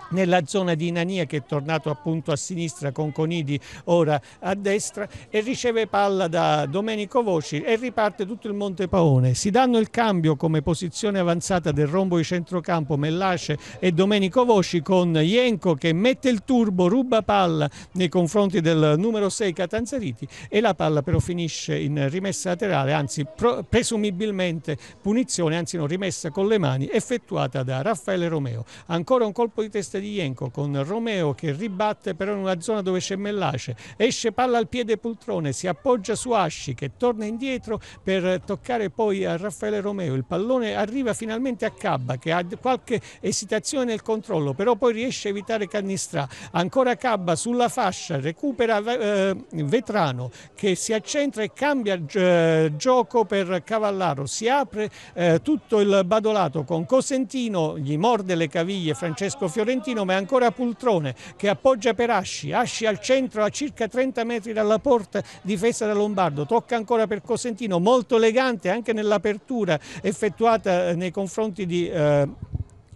nella zona di Inania che è tornato appunto a sinistra con Conidi ora a destra e riceve palla da Domenico Voci e riparte tutto il Monte Paone. Si danno il cambio come posizione avanzata del rombo di centrocampo Mellace e Domenico Voci con Ienco che mette il turbo, ruba palla nei confronti del numero 6 Catanzariti e la palla però finisce in rimessa laterale, anzi presumibilmente punizione, anzi non rimessa con le mani effettuata da Raffaele Romeo. Ancora un colpo di testa canestro di Ienco con Romeo che ribatte però in una zona dove c'è Mellace, esce palla al piede Pultrone, si appoggia su Asci che torna indietro per toccare poi a Raffaele Romeo, il pallone arriva finalmente a Cabba che ha qualche esitazione nel controllo però poi riesce a evitare Cannistrà, ancora Cabba sulla fascia, recupera eh, Vetrano che si accentra e cambia eh, gioco per Cavallaro, si apre eh, tutto il badolato con Cosentino, gli morde le caviglie Francesco Fiorentino Fiorentino ma è ancora Pultrone che appoggia per Asci, Asci al centro a circa 30 metri dalla porta difesa da Lombardo, tocca ancora per Cosentino, molto elegante anche nell'apertura effettuata eh, nei confronti di... Eh,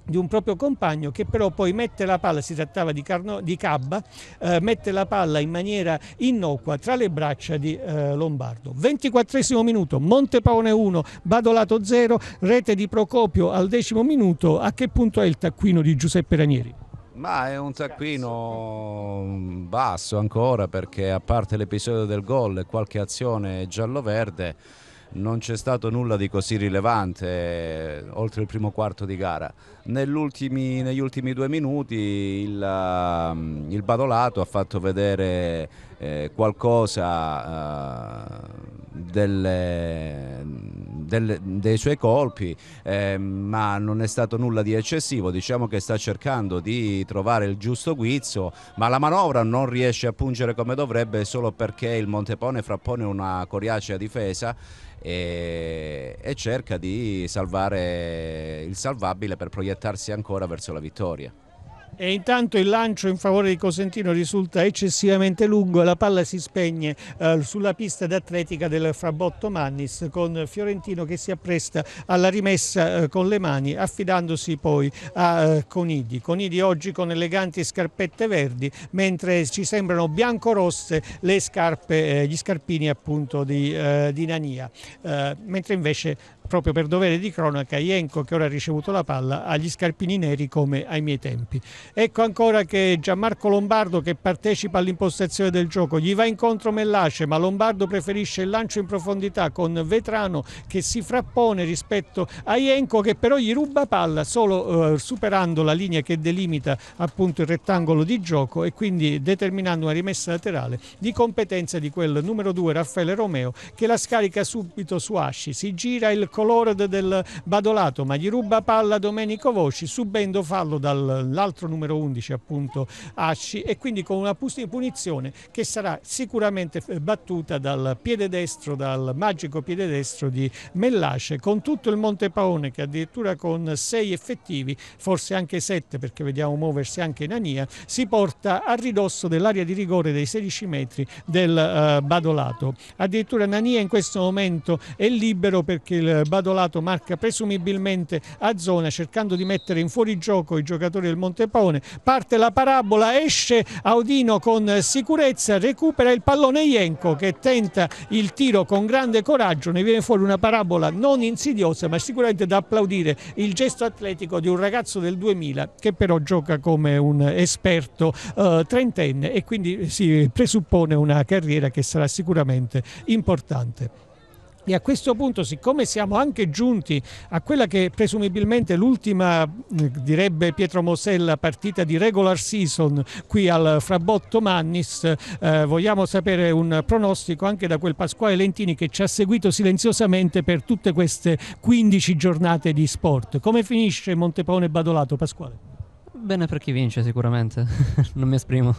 di un proprio compagno che però poi mette la palla, si trattava di, Carno, di Cabba, eh, mette la palla in maniera innocua tra le braccia di eh, Lombardo. 24 minuto, Montepaone 1, Badolato 0, rete di Procopio al decimo minuto. A che punto è il taccuino di Giuseppe Ranieri? Ma è un taccuino basso ancora perché a parte l'episodio del gol e qualche azione giallo-verde non c'è stato nulla di così rilevante eh, oltre il primo quarto di gara. negli ultimi due minuti il, ehm, il Badolato ha fatto vedere eh, qualcosa eh, delle, delle, dei suoi colpi, eh, ma non è stato nulla di eccessivo. Diciamo che sta cercando di trovare il giusto guizzo, ma la manovra non riesce a pungere come dovrebbe solo perché il Montepone frappone una coriacea difesa e, e cerca di salvare il salvabile per proiettarsi ancora verso la vittoria e intanto il lancio in favore di Cosentino risulta eccessivamente lungo la palla si spegne eh, sulla pista d'atletica del Frabotto Mannis con Fiorentino che si appresta alla rimessa eh, con le mani affidandosi poi a eh, Conidi Conidi oggi con eleganti scarpette verdi mentre ci sembrano bianco-rosse le scarpe, eh, gli scarpini appunto di, eh, di Nania eh, mentre invece proprio per dovere di cronaca Ienco che ora ha ricevuto la palla agli scarpini neri come ai miei tempi. Ecco ancora che Gianmarco Lombardo che partecipa all'impostazione del gioco, gli va incontro Mellace ma Lombardo preferisce il lancio in profondità con Vetrano che si frappone rispetto a Ienco che però gli ruba palla solo eh, superando la linea che delimita appunto il rettangolo di gioco e quindi determinando una rimessa laterale di competenza di quel numero 2 Raffaele Romeo che la scarica subito su Asci, si gira il colore del Badolato, ma gli ruba palla Domenico Voci subendo fallo dall'altro numero 11 appunto Asci e quindi con una punizione che sarà sicuramente eh, battuta dal piede destro, dal magico piede destro di Mellace con tutto il Monte Paone che addirittura con sei effettivi, forse anche sette perché vediamo muoversi anche Nania, si porta a ridosso dell'area di rigore dei 16 metri del eh, Badolato. Addirittura Nania in questo momento è libero perché il Badolato marca presumibilmente a zona cercando di mettere in fuorigioco i giocatori del Montepone, parte la parabola, esce Audino con sicurezza, recupera il pallone Ienco che tenta il tiro con grande coraggio, ne viene fuori una parabola non insidiosa ma sicuramente da applaudire il gesto atletico di un ragazzo del 2000 che però gioca come un esperto eh, trentenne e quindi si presuppone una carriera che sarà sicuramente importante. E a questo punto, siccome siamo anche giunti a quella che presumibilmente l'ultima, mm, direbbe Pietro Mosella, partita di regular season qui al Frabotto Mannis, eh, vogliamo sapere un pronostico anche da quel Pasquale Lentini che ci ha seguito silenziosamente per tutte queste 15 giornate di sport. Come finisce Montepone Badolato, Pasquale? Bene per chi vince sicuramente, [LAUGHS] non mi esprimo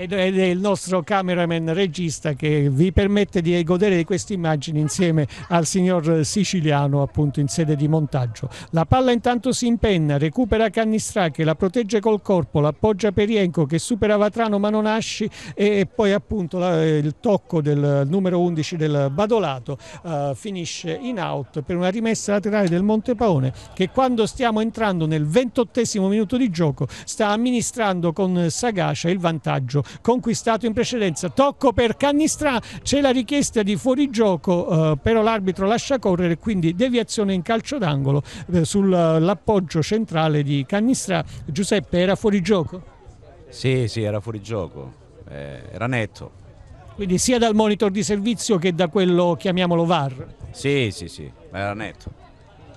ed è il nostro cameraman regista che vi permette di godere di queste immagini insieme al signor siciliano appunto in sede di montaggio. La palla intanto si impenna, recupera Cannistra che la protegge col corpo, l'appoggia Perienco che supera Vatrano ma non asci e poi appunto la, il tocco del numero 11 del Badolato uh, finisce in out per una rimessa laterale del Montepaone che quando stiamo entrando nel ventottesimo minuto di gioco sta amministrando con sagacia il vantaggio conquistato in precedenza. Tocco per Cannistrà, c'è la richiesta di fuorigioco, eh, però l'arbitro lascia correre, quindi deviazione in calcio d'angolo eh, sull'appoggio centrale di Cannistrà. Giuseppe era fuorigioco? Sì, sì, era fuorigioco, eh, era netto. Quindi sia dal monitor di servizio che da quello, chiamiamolo VAR? Sì, sì, sì, era netto.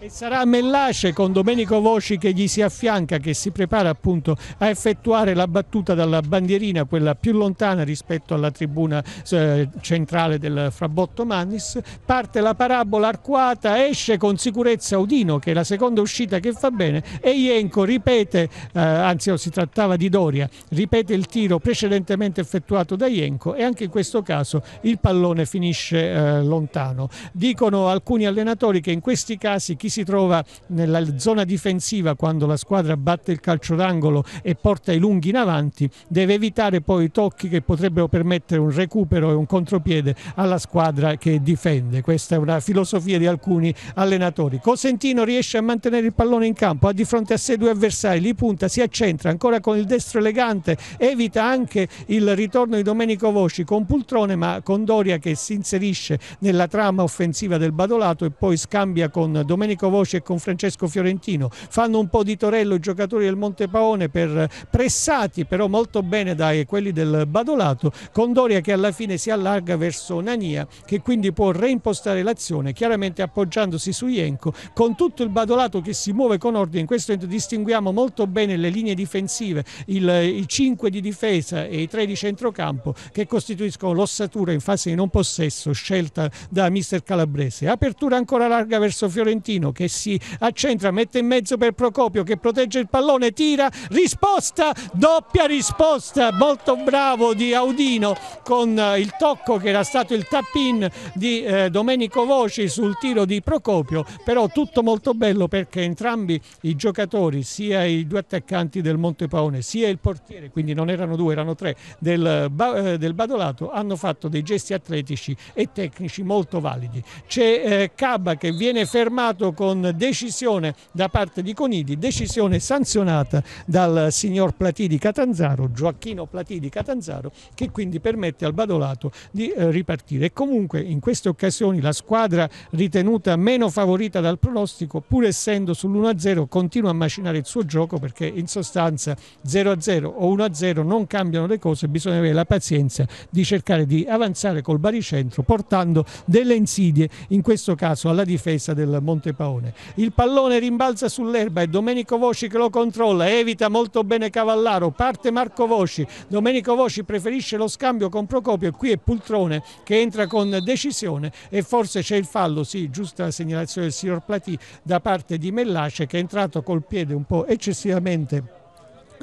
E sarà Mellace con Domenico Voci che gli si affianca, che si prepara appunto a effettuare la battuta dalla bandierina, quella più lontana rispetto alla tribuna eh, centrale del Frabotto Mannis. Parte la parabola arcuata, esce con sicurezza Udino che è la seconda uscita che fa bene e Ienco ripete, eh, anzi oh, si trattava di Doria, ripete il tiro precedentemente effettuato da Ienco e anche in questo caso il pallone finisce eh, lontano. Dicono alcuni allenatori che in questi casi chi si trova nella zona difensiva quando la squadra batte il calcio d'angolo e porta i lunghi in avanti, deve evitare poi i tocchi che potrebbero permettere un recupero e un contropiede alla squadra che difende. Questa è una filosofia di alcuni allenatori. Cosentino riesce a mantenere il pallone in campo, ha di fronte a sé due avversari, li punta, si accentra ancora con il destro elegante, evita anche il ritorno di Domenico Voci con Pultrone ma con Doria che si inserisce nella trama offensiva del Badolato e poi scambia con Domenico Domenico Voce e con Francesco Fiorentino. Fanno un po' di torello i giocatori del Montepaone per, eh, pressati però molto bene dai quelli del Badolato, con Doria che alla fine si allarga verso Nania che quindi può reimpostare l'azione chiaramente appoggiandosi su Ienco con tutto il Badolato che si muove con ordine. In questo momento distinguiamo molto bene le linee difensive, il, i 5 di difesa e i 3 di centrocampo che costituiscono l'ossatura in fase di non possesso scelta da mister Calabrese. Apertura ancora larga verso Fiorentino Pellegrino che si accentra, mette in mezzo per Procopio che protegge il pallone, tira, risposta, doppia risposta, molto bravo di Audino con eh, il tocco che era stato il tappin di eh, Domenico Voci sul tiro di Procopio, però tutto molto bello perché entrambi i giocatori, sia i due attaccanti del Montepaone sia il portiere, quindi non erano due, erano tre, del, eh, eh del Badolato, hanno fatto dei gesti atletici e tecnici molto validi. C'è eh, Cabba che viene fermato con decisione da parte di Conidi, decisione sanzionata dal signor Platini Catanzaro, Gioacchino Platini Catanzaro, che quindi permette al Badolato di eh, ripartire. E comunque in queste occasioni la squadra ritenuta meno favorita dal pronostico, pur essendo sull'1-0, continua a macinare il suo gioco perché in sostanza 0-0 o 1-0 non cambiano le cose, bisogna avere la pazienza di cercare di avanzare col baricentro portando delle insidie, in questo caso alla difesa del Montepaolo. Falcone. Il pallone rimbalza sull'erba e Domenico Voci che lo controlla, evita molto bene Cavallaro, parte Marco Voci, Domenico Voci preferisce lo scambio con Procopio e qui è Pultrone che entra con decisione e forse c'è il fallo, sì, giusta la segnalazione del signor Platì da parte di Mellace che è entrato col piede un po' eccessivamente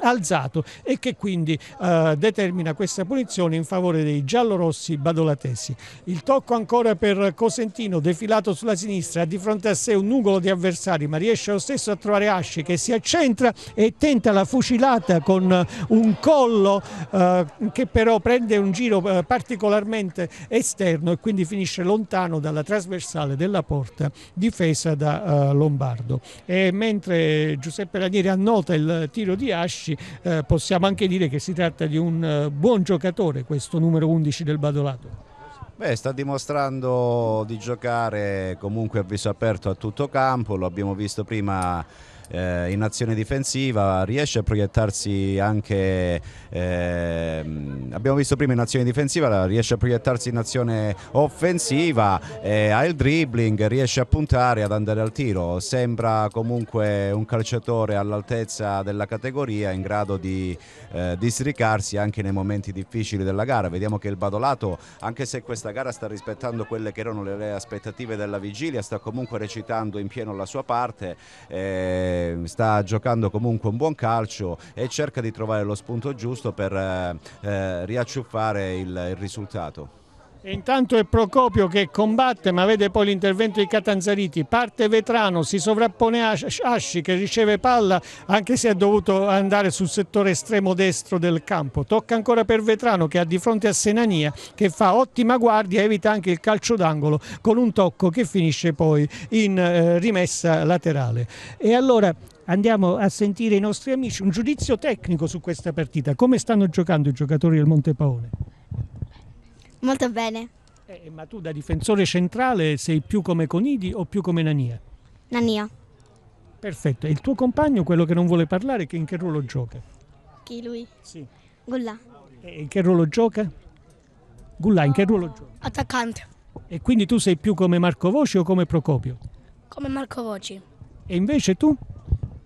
alzato e che quindi eh, determina questa punizione in favore dei giallorossi badolatesi. Il tocco ancora per Cosentino, defilato sulla sinistra, ha di fronte a sé un nugolo di avversari, ma riesce lo stesso a trovare Asci che si accentra e tenta la fucilata con un collo eh, che però prende un giro eh, particolarmente esterno e quindi finisce lontano dalla trasversale della porta difesa da eh, Lombardo. E mentre Giuseppe Ranieri annota il tiro di Asci, 11 eh, possiamo anche dire che si tratta di un eh, buon giocatore questo numero 11 del Badolato. Beh, sta dimostrando di giocare comunque a viso aperto a tutto campo, lo abbiamo visto prima eh, in azione difensiva, riesce a proiettarsi anche, eh, abbiamo visto prima in azione difensiva, riesce a proiettarsi in azione offensiva, eh, ha il dribbling, riesce a puntare, ad andare al tiro, sembra comunque un calciatore all'altezza della categoria, in grado di eh, districarsi anche nei momenti difficili della gara, vediamo che il Badolato, anche se questa gara sta rispettando quelle che erano le aspettative della vigilia, sta comunque recitando in pieno la sua parte. Eh, sta giocando comunque un buon calcio e cerca di trovare lo spunto giusto per eh, eh, riacciuffare il, il risultato. E intanto è Procopio che combatte ma vede poi l'intervento di Catanzariti, parte Vetrano, si sovrappone a Asci che riceve palla anche se ha dovuto andare sul settore estremo destro del campo, tocca ancora per Vetrano che ha di fronte a Senania che fa ottima guardia e evita anche il calcio d'angolo con un tocco che finisce poi in eh, rimessa laterale. E allora andiamo a sentire i nostri amici un giudizio tecnico su questa partita, come stanno giocando i giocatori del Monte Montepaone? Molto bene. Eh, ma tu da difensore centrale sei più come Conidi o più come Nania? Nania. Perfetto. E il tuo compagno, quello che non vuole parlare, che in che ruolo gioca? Chi lui? Sì. Gulla. E in che ruolo gioca? Gulla, in che ruolo gioca? Attaccante. E quindi tu sei più come Marco Voci o come Procopio? Come Marco Voci. E invece tu?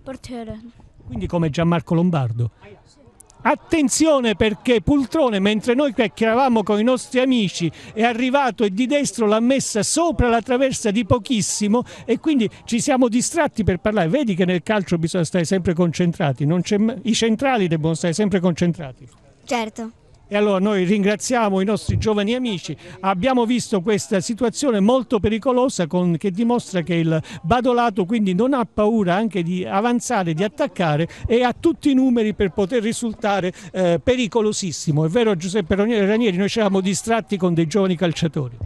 Portiere. Quindi come Gianmarco Lombardo? Sì attenzione perché Pultrone mentre noi chiacchieravamo con i nostri amici è arrivato e di destro l'ha messa sopra la traversa di pochissimo e quindi ci siamo distratti per parlare vedi che nel calcio bisogna stare sempre concentrati i centrali devono stare sempre concentrati certo e allora noi ringraziamo i nostri giovani amici, abbiamo visto questa situazione molto pericolosa con, che dimostra che il Badolato quindi non ha paura anche di avanzare, di attaccare e ha tutti i numeri per poter risultare eh, pericolosissimo. È vero Giuseppe Ranieri, noi ci eravamo distratti con dei giovani calciatori.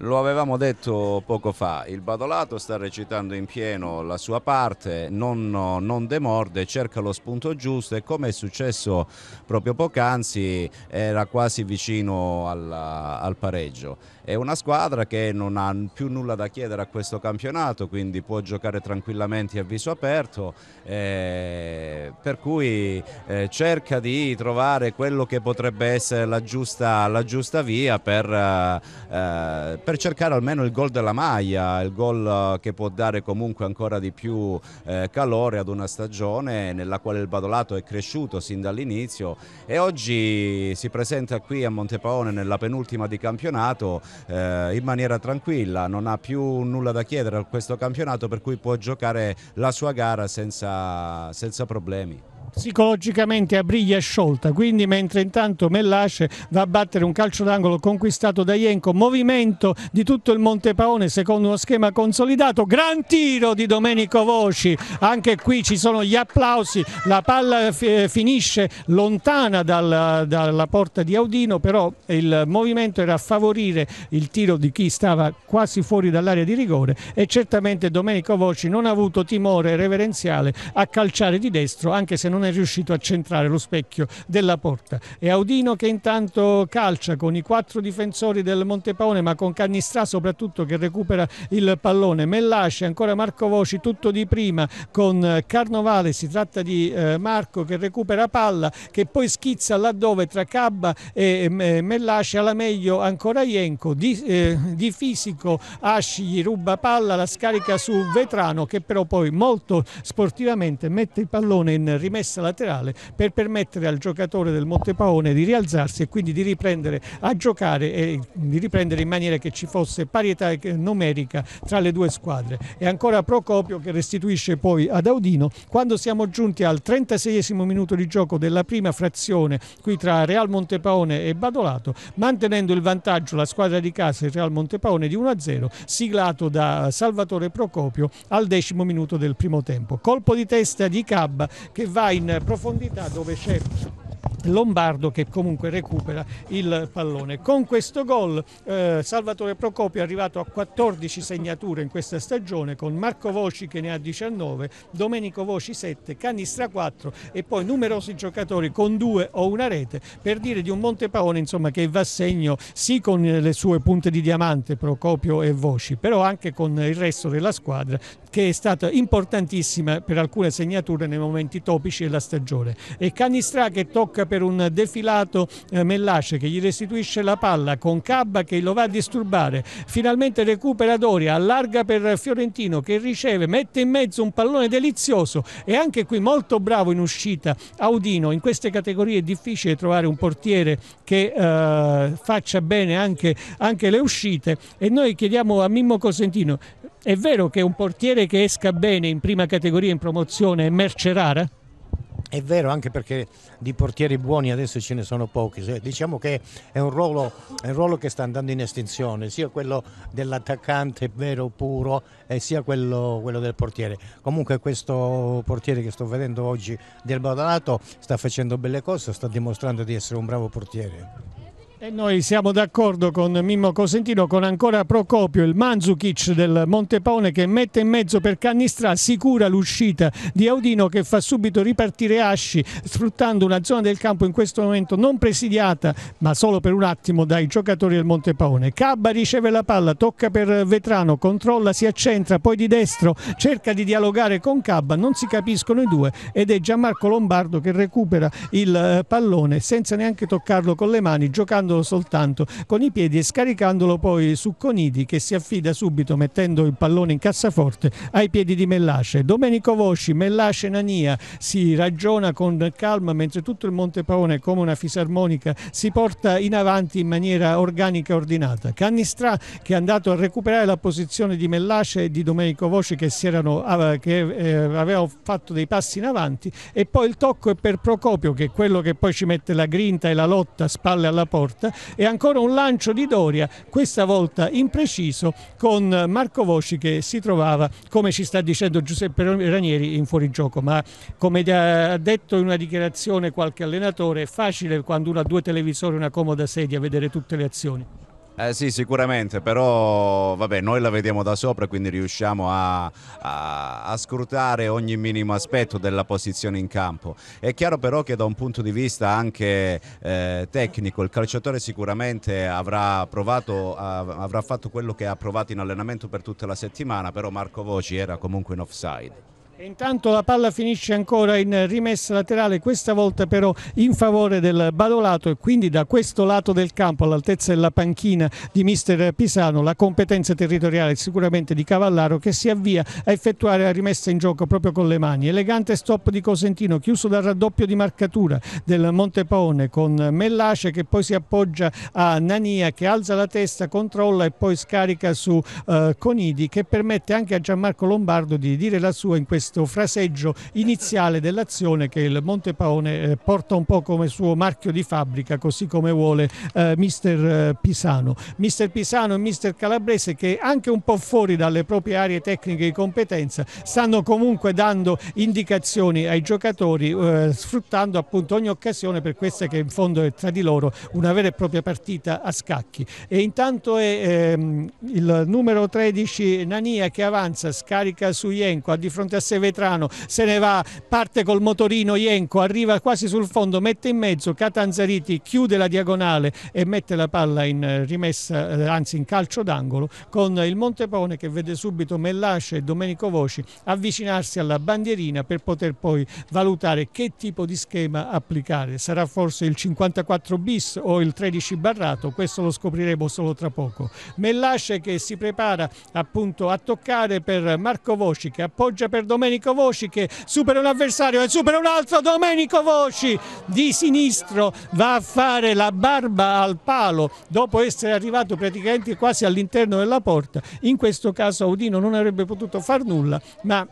Lo avevamo detto poco fa, il Badolato sta recitando in pieno la sua parte, non, non demorde, cerca lo spunto giusto e come è successo proprio poc'anzi era quasi vicino alla, al pareggio. È una squadra che non ha più nulla da chiedere a questo campionato, quindi può giocare tranquillamente a viso aperto, eh, per cui eh, cerca di trovare quello che potrebbe essere la giusta, la giusta via per, eh, eh per, cercare almeno il gol della maglia, il gol eh, che può dare comunque ancora di più eh, calore ad una stagione nella quale il Badolato è cresciuto sin dall'inizio e oggi si presenta qui a Montepaone nella penultima di campionato eh, in maniera tranquilla, non ha più nulla da chiedere a questo campionato per cui può giocare la sua gara senza, senza problemi psicologicamente a briglia sciolta. Quindi, mentre intanto Mellace va a battere un calcio d'angolo conquistato da Ienco, movimento di tutto il Monte Paone secondo uno schema consolidato. Gran tiro di Domenico Voci. Anche qui ci sono gli applausi. La palla eh, finisce lontana dalla, dalla porta di Audino, però il movimento era a favorire il tiro di chi stava quasi fuori dall'area di rigore e certamente Domenico Voci non ha avuto timore reverenziale a calciare di destro, anche se non è è riuscito a centrare lo specchio della porta. E Audino che intanto calcia con i quattro difensori del Montepaone ma con Cannistrà soprattutto che recupera il pallone. Mellasci, ancora Marco Voci, tutto di prima con eh, Carnovale, si tratta di eh, Marco che recupera palla che poi schizza laddove tra Cabba e Mellasci alla meglio ancora Ienco di, eh, di fisico Asci gli ruba palla, la scarica su Vetrano che però poi molto sportivamente mette il pallone in rimessa sinistra laterale per permettere al giocatore del Montepaone di rialzarsi e quindi di riprendere a giocare e di riprendere in maniera che ci fosse parietà numerica tra le due squadre. E ancora Procopio che restituisce poi ad Audino quando siamo giunti al 36esimo minuto di gioco della prima frazione qui tra Real Montepaone e Badolato, mantenendo il vantaggio la squadra di casa e il Real Montepaone di 1-0, siglato da Salvatore Procopio al decimo minuto del primo tempo. Colpo di testa di Cabba che va in profondità dove c'è Lombardo che comunque recupera il pallone. Con questo gol eh, Salvatore Procopio è arrivato a 14 segnature in questa stagione con Marco Voci che ne ha 19, Domenico Voci 7, Canistra 4 e poi numerosi giocatori con due o una rete per dire di un Montepaone insomma, che va a segno sì con le sue punte di diamante Procopio e Voci però anche con il resto della squadra che è stata importantissima per alcune segnature nei momenti topici della stagione e Canistra che tocca per per un defilato eh, Mellasce che gli restituisce la palla con Cabba che lo va a disturbare finalmente recupera Doria allarga per Fiorentino che riceve mette in mezzo un pallone delizioso e anche qui molto bravo in uscita Audino in queste categorie è difficile trovare un portiere che eh, faccia bene anche, anche le uscite e noi chiediamo a Mimmo Cosentino è vero che un portiere che esca bene in prima categoria in promozione è merce rara? È vero anche perché di portieri buoni adesso ce ne sono pochi, diciamo che è un ruolo, è un ruolo che sta andando in estinzione, sia quello dell'attaccante vero puro sia quello, quello, del portiere. Comunque questo portiere che sto vedendo oggi del Badalato sta facendo belle cose, sta dimostrando di essere un bravo portiere. E noi siamo d'accordo con Mimmo Cosentino, con ancora Procopio, il Manzukic del Montepaone che mette in mezzo per Cannistra, sicura l'uscita di Audino che fa subito ripartire Asci sfruttando una zona del campo in questo momento non presidiata ma solo per un attimo dai giocatori del Montepaone. Cabba riceve la palla, tocca per Vetrano, controlla, si accentra, poi di destro cerca di dialogare con Cabba, non si capiscono i due ed è Gianmarco Lombardo che recupera il eh, pallone senza neanche toccarlo con le mani giocando appoggiandolo soltanto con i piedi e scaricandolo poi su Conidi che si affida subito mettendo il pallone in cassaforte ai piedi di Mellasce. Domenico Vosci, Mellasce Nania si ragiona con calma mentre tutto il Monte Paone come una fisarmonica si porta in avanti in maniera organica e ordinata. Cannistrà che è andato a recuperare la posizione di Mellasce e di Domenico Vosci che, erano, che eh, aveva fatto dei passi in avanti e poi il tocco è per Procopio che è quello che poi ci mette la grinta e la lotta spalle alla porta carta e ancora un lancio di Doria, questa volta impreciso, con Marco Voci che si trovava, come ci sta dicendo Giuseppe Ranieri, in fuorigioco. Ma come ha detto in una dichiarazione qualche allenatore, è facile quando uno ha due televisori e una comoda sedia vedere tutte le azioni. Eh sì, sicuramente, però vabbè, noi la vediamo da sopra, quindi riusciamo a, a, a, scrutare ogni minimo aspetto della posizione in campo. È chiaro però che da un punto di vista anche eh, tecnico, il calciatore sicuramente avrà, provato, av avrà fatto quello che ha provato in allenamento per tutta la settimana, però Marco Voci era comunque in offside. E intanto la palla finisce ancora in rimessa laterale, questa volta però in favore del Badolato e quindi da questo lato del campo all'altezza della panchina di mister Pisano la competenza territoriale sicuramente di Cavallaro che si avvia a effettuare la rimessa in gioco proprio con le mani. Elegante stop di Cosentino chiuso dal raddoppio di marcatura del Montepaone con Mellace che poi si appoggia a Nania che alza la testa, controlla e poi scarica su eh, Conidi che permette anche a Gianmarco Lombardo di dire la sua in questo questo fraseggio iniziale dell'azione che il Monte Montepaone eh, porta un po' come suo marchio di fabbrica, così come vuole eh, mister eh, Pisano. Mister Pisano e mister Calabrese che anche un po' fuori dalle proprie aree tecniche di competenza stanno comunque dando indicazioni ai giocatori eh, sfruttando appunto ogni occasione per questa che in fondo è tra di loro una vera e propria partita a scacchi. E intanto è ehm, il numero 13 Nania che avanza, scarica su Ienco, ha di fronte a sé Max Vetrano se ne va, parte col motorino Ienco, arriva quasi sul fondo, mette in mezzo Catanzariti, chiude la diagonale e mette la palla in rimessa, eh, anzi in calcio d'angolo con il Montepone che vede subito Mellasce e Domenico Voci avvicinarsi alla bandierina per poter poi valutare che tipo di schema applicare. Sarà forse il 54 bis o il 13 barrato, questo lo scopriremo solo tra poco. Mellasce che si prepara appunto a toccare per Marco Voci che appoggia per Domenico Domenico Voci che supera un avversario e supera un altro Domenico Voci di sinistro va a fare la barba al palo dopo essere arrivato praticamente quasi all'interno della porta in questo caso Audino non avrebbe potuto far nulla ma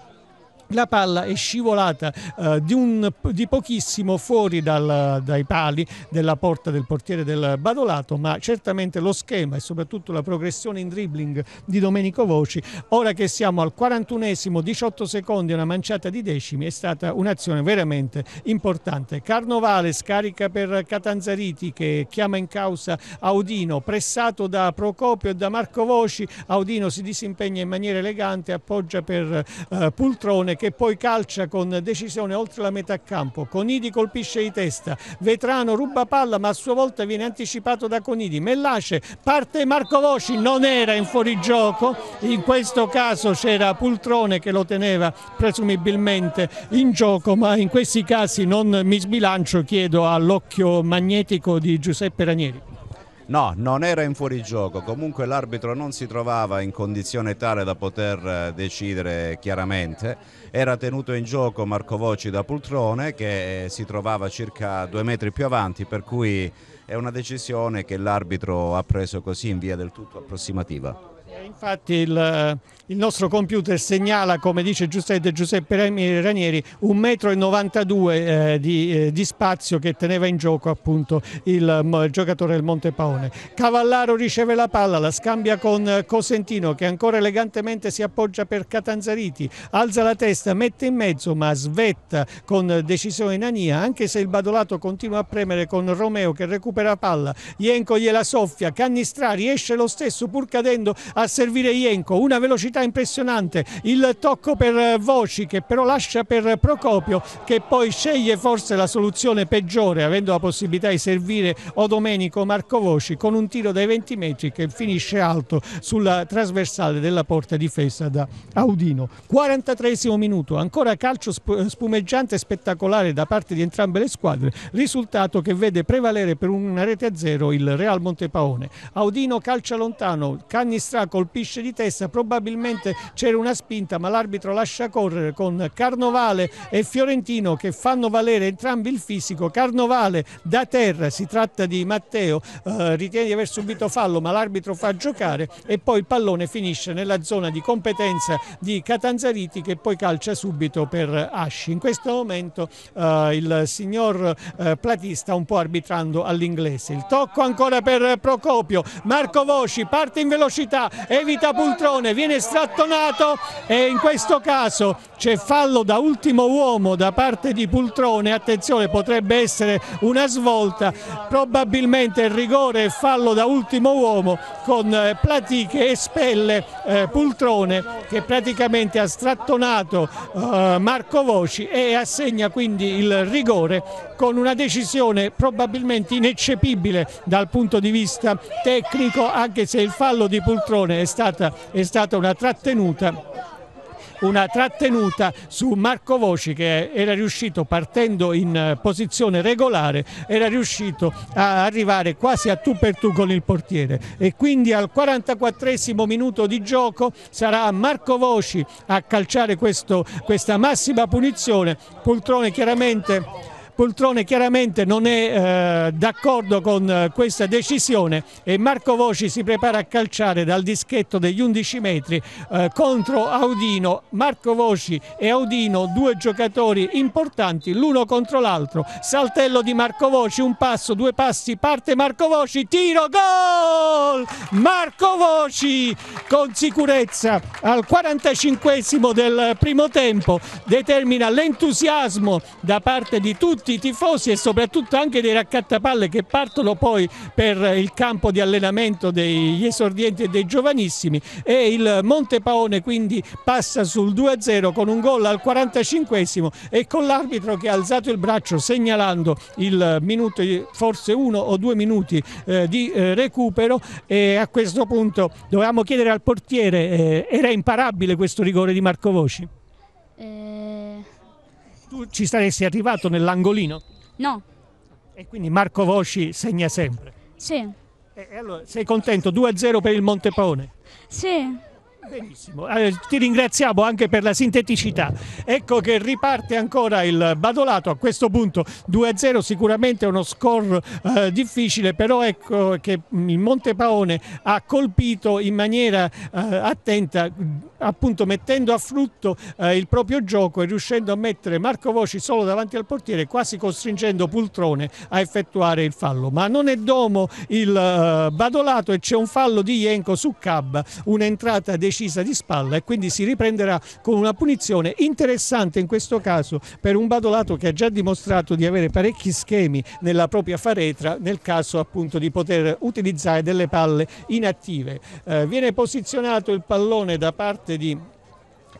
la palla è scivolata uh, di, un, di, pochissimo fuori dal, dai pali della porta del portiere del Badolato, ma certamente lo schema e soprattutto la progressione in dribbling di Domenico Voci, ora che siamo al 41esimo, 18 secondi e una manciata di decimi, è stata un'azione veramente importante. Carnovale scarica per Catanzariti che chiama in causa Audino, pressato da Procopio e da Marco Voci, Audino si disimpegna in maniera elegante, appoggia per uh, Pultrone Simone che poi calcia con decisione oltre la metà campo, Conidi colpisce di testa, Vetrano ruba palla ma a sua volta viene anticipato da Conidi, Mellace parte Marco Voci, non era in fuorigioco, in questo caso c'era Pultrone che lo teneva presumibilmente in gioco ma in questi casi non mi sbilancio, chiedo all'occhio magnetico di Giuseppe Ranieri. No, non era in fuorigioco, comunque l'arbitro non si trovava in condizione tale da poter eh, decidere chiaramente, era tenuto in gioco Marco Voci da Pultrone che eh, si trovava circa due metri più avanti per cui è una decisione che l'arbitro ha preso così in via del tutto approssimativa. Infatti il, il nostro computer segnala, come dice Giuseppe, Giuseppe Ranieri, 1,92 m eh, di, eh, di, spazio che teneva in gioco appunto il, il mm, giocatore del Monte Paone. Cavallaro riceve la palla, la scambia con eh, Cosentino che ancora elegantemente si appoggia per Catanzariti, alza la testa, mette in mezzo ma svetta con decisione Nania, anche se il Badolato continua a premere con Romeo che recupera palla, Ienco gliela soffia, Cannistrà riesce lo stesso pur cadendo a servire Ienco, una velocità musicalità impressionante, il tocco per eh, voci che però lascia per Procopio che poi sceglie forse la soluzione peggiore avendo la possibilità di servire o Domenico Marco Voci con un tiro dai 20 metri che finisce alto sulla trasversale della porta difesa da Audino. 43 minuto, ancora calcio spumeggiante e spettacolare da parte di entrambe le squadre, risultato che vede prevalere per una rete a zero il Real Montepaone. Audino calcia lontano, Cannistrà colpisce di testa probabilmente finalmente c'era una spinta ma l'arbitro lascia correre con Carnovale e Fiorentino che fanno valere entrambi il fisico Carnovale da terra si tratta di Matteo eh, ritiene di aver subito fallo ma l'arbitro fa giocare e poi il pallone finisce nella zona di competenza di Catanzariti che poi calcia subito per Asci in questo momento eh, il signor eh, Platì sta un po' arbitrando all'inglese il tocco ancora per Procopio Marco Voci parte in velocità evita Pultrone viene sattonato e in questo caso c'è fallo da ultimo uomo da parte di Pultrone, attenzione potrebbe essere una svolta, probabilmente il rigore e fallo da ultimo uomo con eh, platiche e spelle eh, Pultrone che praticamente ha strattonato eh, Marco Voci e assegna quindi il rigore con una decisione probabilmente ineccepibile dal punto di vista tecnico anche se il fallo di Pultrone è stata, è stata una trattenuta una trattenuta su Marco Voci che era riuscito partendo in eh, posizione regolare era riuscito a arrivare quasi a tu per tu con il portiere e quindi al 44esimo minuto di gioco sarà Marco Voci a calciare questo, questa massima punizione Pultrone chiaramente Poltrone chiaramente non è eh, d'accordo con eh, questa decisione e Marco Voci si prepara a calciare dal dischetto degli 11 metri eh, contro Audino. Marco Voci e Audino, due giocatori importanti l'uno contro l'altro. Saltello di Marco Voci, un passo, due passi, parte Marco Voci, tiro, gol! Marco Voci con sicurezza al 45 del primo tempo determina l'entusiasmo da parte di tutti tutti i tifosi e soprattutto anche dei raccattapalle che partono poi per il campo di allenamento degli esordienti e dei giovanissimi e il Monte Paone quindi passa sul 2-0 con un gol al 45 e con l'arbitro che ha alzato il braccio segnalando il minuto, forse uno o due minuti eh, di eh, recupero e a questo punto dovevamo chiedere al portiere eh, era imparabile questo rigore di Marco Voci? Eh... Tu ci saresti arrivato nell'angolino? No. E quindi Marco Vosci segna sempre? Sì. E, allora sei contento? 2-0 per il Montepone? Sì. Benissimo, eh, ti ringraziamo anche per la sinteticità. Ecco che riparte ancora il Badolato a questo punto 2-0 sicuramente uno score eh, difficile, però ecco che il Monte Paone ha colpito in maniera eh, attenta appunto mettendo a frutto eh, il proprio gioco e riuscendo a mettere Marco Voci solo davanti al portiere, quasi costringendo Pultrone a effettuare il fallo. Ma non è domo il eh, Badolato e c'è un fallo di Ienco su Cab, un'entrata decisiva decisa di spalla e quindi si riprenderà con una punizione interessante in questo caso per un Badolato che ha già dimostrato di avere parecchi schemi nella propria faretra nel caso appunto di poter utilizzare delle palle inattive. Eh, viene posizionato il pallone da parte di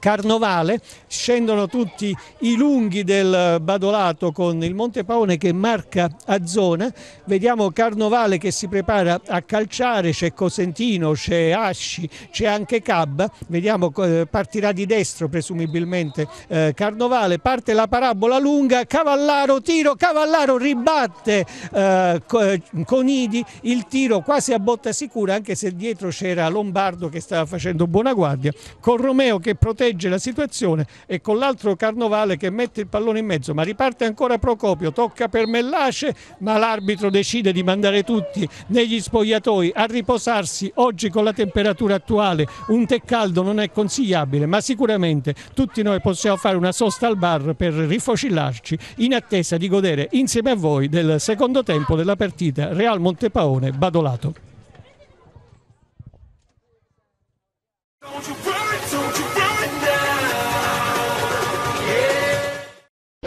Carnovale, scendono tutti i lunghi del Badolato con il Monte Paone che marca a zona, vediamo Carnovale che si prepara a calciare, c'è Cosentino, c'è Asci, c'è anche Cabba, vediamo eh, partirà di destro presumibilmente eh, Carnovale, parte la parabola lunga, Cavallaro tiro, Cavallaro ribatte eh, eh, Conidi, il tiro quasi a botta sicura anche se dietro c'era Lombardo che stava facendo buona guardia, con Romeo che protegge sorregge la situazione e con l'altro Carnovale che mette il pallone in mezzo ma riparte ancora Procopio, tocca per Mellace ma l'arbitro decide di mandare tutti negli spogliatoi a riposarsi oggi con la temperatura attuale un tè caldo non è consigliabile ma sicuramente tutti noi possiamo fare una sosta al bar per rifocillarci in attesa di godere insieme a voi del secondo tempo della partita Real Montepaone Badolato.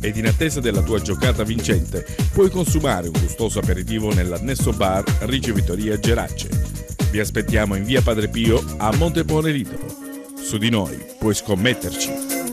ed in attesa della tua giocata vincente, puoi consumare un gustoso aperitivo nell'annesso bar Ricevitoria Gerace. Vi aspettiamo in via Padre Pio a Montepone Lidoro. Su di noi puoi scommetterci.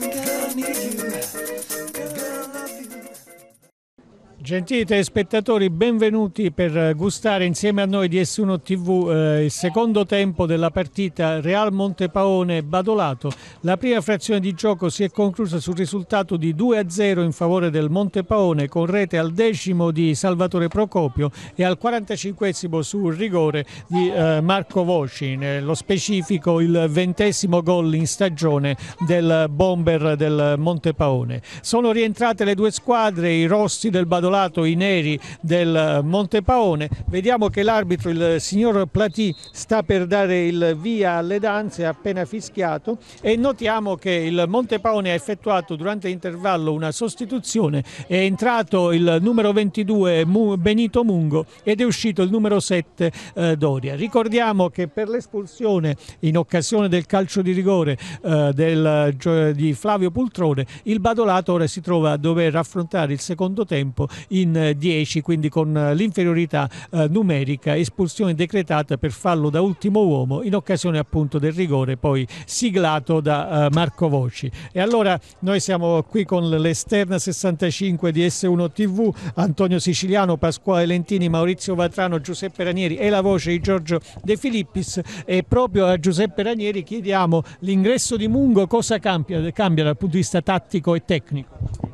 Gentili telespettatori, benvenuti per gustare insieme a noi di S1 TV eh, il secondo tempo della partita Real Montepaone-Badolato. La prima frazione di gioco si è conclusa sul risultato di 2-0 in favore del Montepaone con rete al decimo di Salvatore Procopio e al 45 sul rigore di eh, Marco Voci, nello eh, specifico il ventesimo gol in stagione del bomber del Montepaone. Sono rientrate le due squadre, i rossi del Badolato sorvolato i neri del eh, Monte Paone. Vediamo che l'arbitro, il eh, signor Platì, sta per dare il via alle danze, appena fischiato e notiamo che il Monte Paone ha effettuato durante l'intervallo una sostituzione, è entrato il numero 22 Benito Mungo ed è uscito il numero 7 eh, Doria. Ricordiamo che per l'espulsione in occasione del calcio di rigore del, di Flavio Pultrone il Badolato ora si trova a dover affrontare il secondo tempo in 10, eh, quindi con eh, l'inferiorità eh, numerica, espulsione decretata per fallo da ultimo uomo in occasione appunto del rigore poi siglato da Marco Voci. E allora noi siamo qui con l'esterna 65 di S1 TV, Antonio Siciliano, Pasquale Lentini, Maurizio Vatrano, Giuseppe Ranieri e la voce di Giorgio De Filippis e proprio a Giuseppe Ranieri chiediamo l'ingresso di Mungo cosa cambia, cambia dal punto di vista tattico e tecnico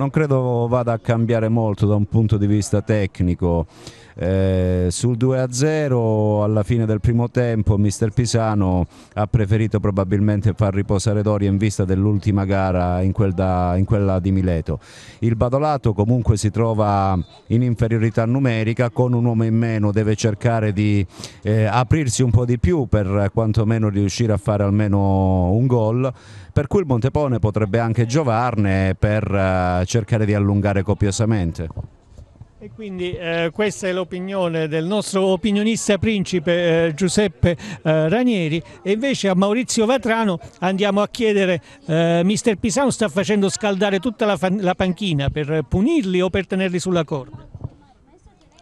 non credo vada a cambiare molto da un punto di vista tecnico. Eh, sul 2-0 alla fine del primo tempo mister Pisano ha preferito probabilmente far riposare Doria in vista dell'ultima gara in, quel da, in quella di Mileto. Il Badolato comunque si trova in inferiorità numerica con un uomo in meno, deve cercare di eh, aprirsi un po' di più per quantomeno riuscire a fare almeno un gol per cui il Montepone potrebbe anche giovarne per eh, cercare di allungare copiosamente. E quindi eh, questa è l'opinione del nostro opinionista principe eh, Giuseppe eh, Ranieri e invece a Maurizio Vatrano andiamo a chiedere eh, mister Pisano sta facendo scaldare tutta la, la, panchina per punirli o per tenerli sulla corda?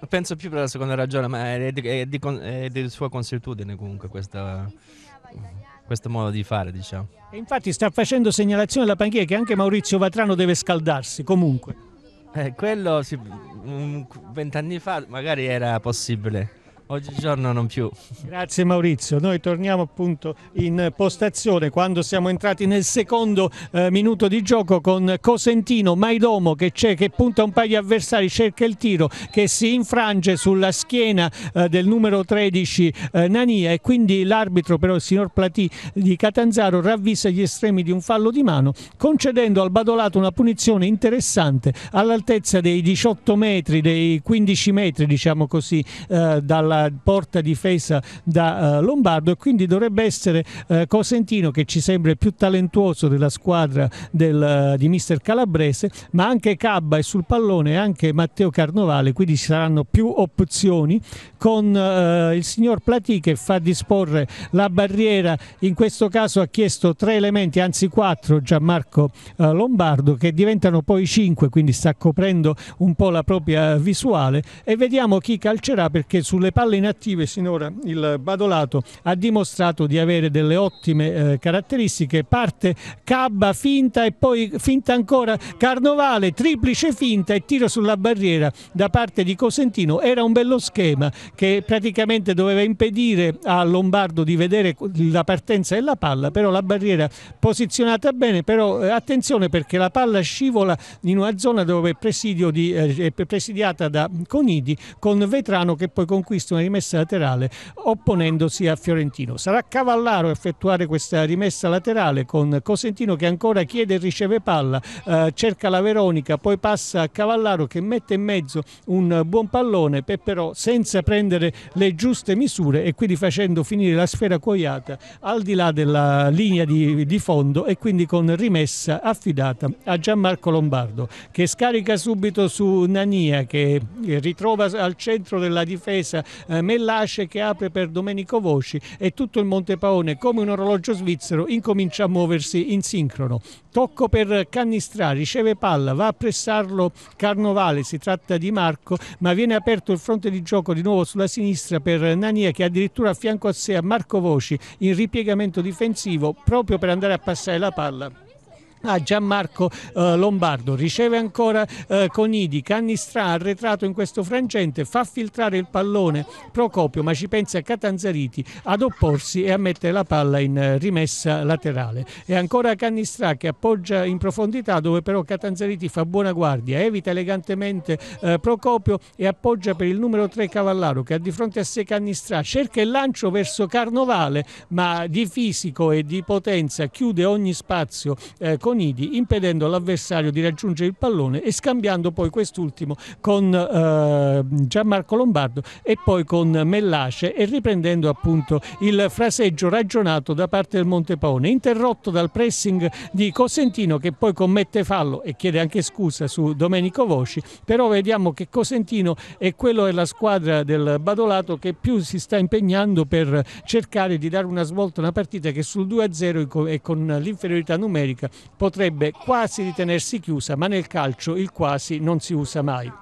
Penso più per la seconda ragione, ma è di, è di, è di sua consuetudine comunque questa, questo modo di fare diciamo. E infatti sta facendo segnalazione alla panchina che anche Maurizio Vatrano deve scaldarsi comunque. Eh, quello vent'anni fa magari era possibile. Oggigiorno non più. Grazie Maurizio, noi torniamo appunto in postazione quando siamo entrati nel secondo eh, minuto di gioco con Cosentino, Maidomo che c'è, che punta un paio di avversari, cerca il tiro che si infrange sulla schiena eh, del numero 13 eh, Nania e quindi l'arbitro però il signor Platì di Catanzaro ravvisa gli estremi di un fallo di mano concedendo al Badolato una punizione interessante all'altezza dei 18 metri, dei 15 metri diciamo così eh, dalla porta difesa da eh, Lombardo e quindi dovrebbe essere eh, Cosentino che ci sembra più talentuoso della squadra del, eh, di mister Calabrese ma anche Cabba e sul pallone anche Matteo Carnovale quindi ci saranno più opzioni con eh, il signor Platì che fa disporre la barriera in questo caso ha chiesto tre elementi anzi quattro Gianmarco eh, Lombardo che diventano poi cinque quindi sta coprendo un po' la propria visuale e vediamo chi calcerà perché sulle palle palle inattive sinora il Badolato ha dimostrato di avere delle ottime eh, caratteristiche, parte Cabba finta e poi finta ancora Carnovale, triplice finta e tiro sulla barriera da parte di Cosentino. Era un bello schema che praticamente doveva impedire a Lombardo di vedere la partenza della palla, però la barriera posizionata bene, però eh, attenzione perché la palla scivola in una zona dove è, di, eh, è presidiata da Conidi con Vetrano che poi conquista una rimessa laterale opponendosi a Fiorentino. Sarà Cavallaro a effettuare questa rimessa laterale con Cosentino che ancora chiede e riceve palla, eh, cerca la Veronica, poi passa a Cavallaro che mette in mezzo un buon pallone però senza prendere le giuste misure e quindi facendo finire la sfera cuoiata al di là della linea di, di fondo e quindi con rimessa affidata a Gianmarco Lombardo che scarica subito su Nania che ritrova al centro della difesa eh, Mellace che apre per Domenico Voci e tutto il Monte Paone come un orologio svizzero incomincia a muoversi in sincrono. Tocco per Cannistrà, riceve palla, va a pressarlo Carnovale, si tratta di Marco, ma viene aperto il fronte di gioco di nuovo sulla sinistra per Nania che addirittura a fianco a sé a Marco Voci in ripiegamento difensivo proprio per andare a passare la palla a ah, Gianmarco eh, Lombardo riceve ancora eh, Conidi, Cannistra arretrato in questo frangente, fa filtrare il pallone Procopio ma ci pensa Catanzariti ad opporsi e a mettere la palla in eh, rimessa laterale e ancora Cannistra che appoggia in profondità dove però Catanzariti fa buona guardia, evita elegantemente eh, Procopio e appoggia per il numero 3 Cavallaro che ha di fronte a sé Cannistra, cerca il lancio verso Carnovale ma di fisico e di potenza chiude ogni spazio eh, Conidi impedendo all'avversario di raggiungere il pallone e scambiando poi quest'ultimo con eh, Gianmarco Lombardo e poi con Mellace e riprendendo appunto il fraseggio ragionato da parte del Montepaone interrotto dal pressing di Cosentino che poi commette fallo e chiede anche scusa su Domenico Voci però vediamo che Cosentino è quello della squadra del Badolato che più si sta impegnando per cercare di dare una svolta a una partita che sul 2-0 e con l'inferiorità numerica potrebbe quasi ritenersi chiusa, ma nel calcio il quasi non si usa mai.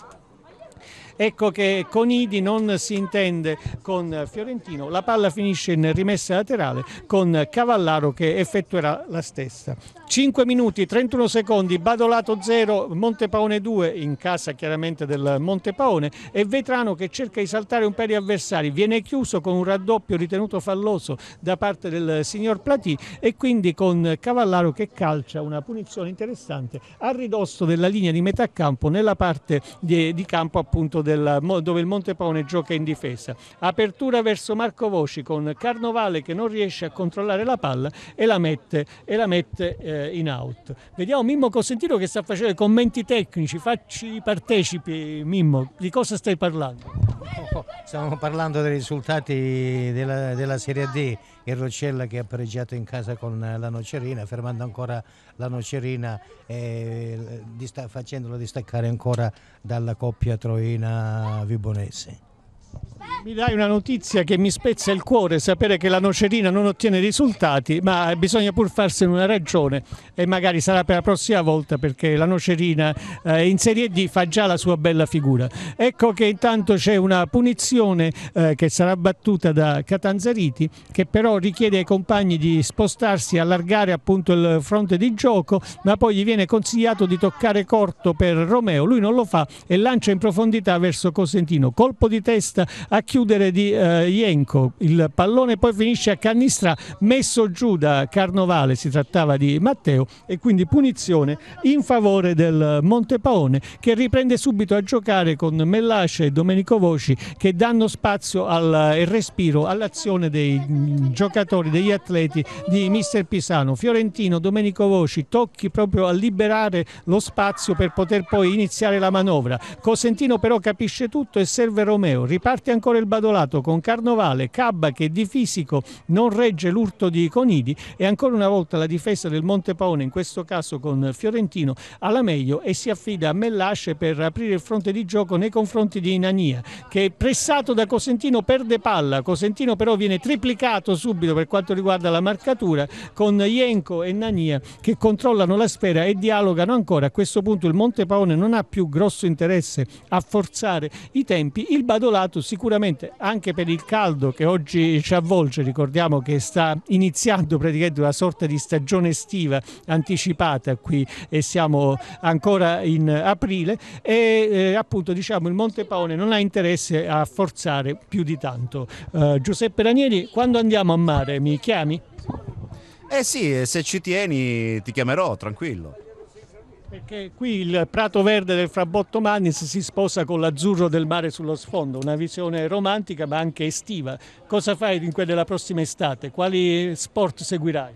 Ecco che Conidi non si intende con Fiorentino, la palla finisce in rimessa laterale con Cavallaro che effettuerà la stessa. 5 minuti, 31 secondi, Badolato 0, Montepaone 2 in casa chiaramente del Montepaone e Vetrano che cerca di saltare un paio di avversari, viene chiuso con un raddoppio ritenuto falloso da parte del signor Platì e quindi con Cavallaro che calcia una punizione interessante a ridosso della linea di metà campo nella parte di, di campo appunto del, dove il Montepone gioca in difesa. Apertura verso Marco Voci con Carnovale che non riesce a controllare la palla e la mette, e la mette eh, in out. Vediamo Mimmo Cosentino che sta facendo i commenti tecnici, facci partecipi Mimmo, di cosa stai parlando? Oh, oh, stiamo parlando dei risultati della, della Serie D il Roccella che ha pareggiato in casa con eh, la Nocerina, fermando ancora la Nocerina e eh, facendola distaccare ancora dalla coppia Troina-Vibonese. Mi dai una notizia che mi spezza il cuore, sapere che la nocerina non ottiene risultati, ma bisogna pur farsene una ragione e magari sarà per la prossima volta perché la nocerina eh, in Serie D fa già la sua bella figura. Ecco che intanto c'è una punizione eh, che sarà battuta da Catanzariti che però richiede ai compagni di spostarsi, e allargare appunto il fronte di gioco, ma poi gli viene consigliato di toccare corto per Romeo, lui non lo fa e lancia in profondità verso Cosentino. Colpo di testa a a chiudere di eh, Jenko. Il pallone poi finisce a Cannistra messo giù da Carnovale, si trattava di Matteo e quindi punizione in favore del Montepaone che riprende subito a giocare con Mellace e Domenico Voci che danno spazio al, e respiro all'azione dei mm, giocatori, degli atleti di mister Pisano. Fiorentino, Domenico Voci, tocchi proprio a liberare lo spazio per poter poi iniziare la manovra. Cosentino però capisce tutto e serve Romeo, riparte ancora ancora il Badolato con Carnovale, Cabba che di fisico non regge l'urto di Conidi e ancora una volta la difesa del Monte Paone, in questo caso con Fiorentino, alla meglio e si affida a Mellasce per aprire il fronte di gioco nei confronti di Inania che pressato da Cosentino perde palla, Cosentino però viene triplicato subito per quanto riguarda la marcatura con Ienco e Nania che controllano la sfera e dialogano ancora. A questo punto il Monte Paone non ha più grosso interesse a forzare i tempi, il Badolato sicuramente sicuramente anche per il caldo che oggi ci avvolge, ricordiamo che sta iniziando praticamente una sorta di stagione estiva anticipata qui e siamo ancora in aprile e eh, appunto diciamo il Monte Paone non ha interesse a forzare più di tanto. Uh, Giuseppe Ranieri, quando andiamo a mare mi chiami? Eh sì, se ci tieni ti chiamerò, tranquillo. Perché qui il prato verde del Frabotto Mannis si sposa con l'azzurro del mare sullo sfondo, una visione romantica ma anche estiva. Cosa fai in quella della prossima estate? Quali sport seguirai?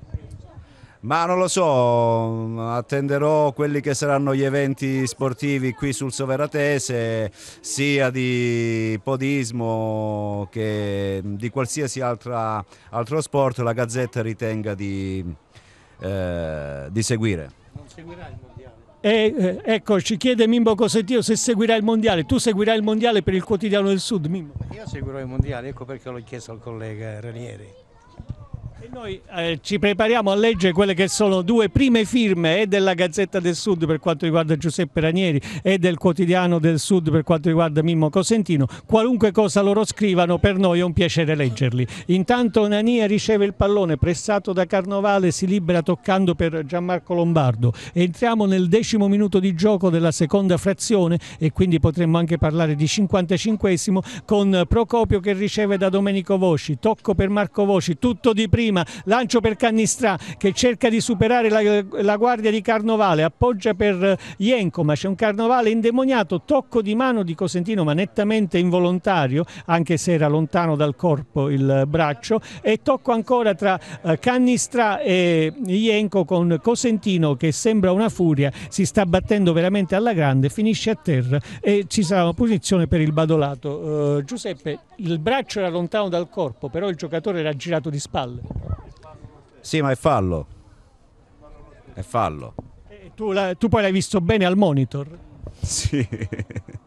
Ma non lo so, attenderò quelli che saranno gli eventi sportivi qui sul Soveratese, sia di podismo che di qualsiasi altra, altro sport la Gazzetta ritenga di, eh, di seguire. Non seguirai il e, eh, ecco, ci chiede Mimbo Cosentino se seguirà il mondiale. Tu seguirai il mondiale per il quotidiano del Sud, Mimbo? Io seguirò il mondiale, ecco perché l'ho chiesto al collega Ranieri. E noi eh, ci prepariamo a leggere quelle che sono due prime firme e eh, della Gazzetta del Sud per quanto riguarda Giuseppe Ranieri e del Quotidiano del Sud per quanto riguarda Mimmo Cosentino. Qualunque cosa loro scrivano per noi è un piacere leggerli. Intanto Nania riceve il pallone pressato da Carnovale, si libera toccando per Gianmarco Lombardo. Entriamo nel decimo minuto di gioco della seconda frazione e quindi potremmo anche parlare di 55 con Procopio che riceve da Domenico Voci, tocco per Marco Voci, tutto di prima prima, lancio per Cannistrà che cerca di superare la, la guardia di Carnovale, appoggia per Ienco, ma c'è un Carnovale indemoniato, tocco di mano di Cosentino ma nettamente involontario, anche se era lontano dal corpo il braccio, e tocco ancora tra eh, Cannistrà e Ienco con Cosentino che sembra una furia, si sta battendo veramente alla grande, finisce a terra e ci sarà una posizione per il badolato. Uh, Giuseppe, il braccio era lontano dal corpo, però il giocatore era girato di spalle. Sì, ma è fallo. È fallo. Eh, tu, la, tu, poi l'hai visto bene al monitor? Sì. [LAUGHS]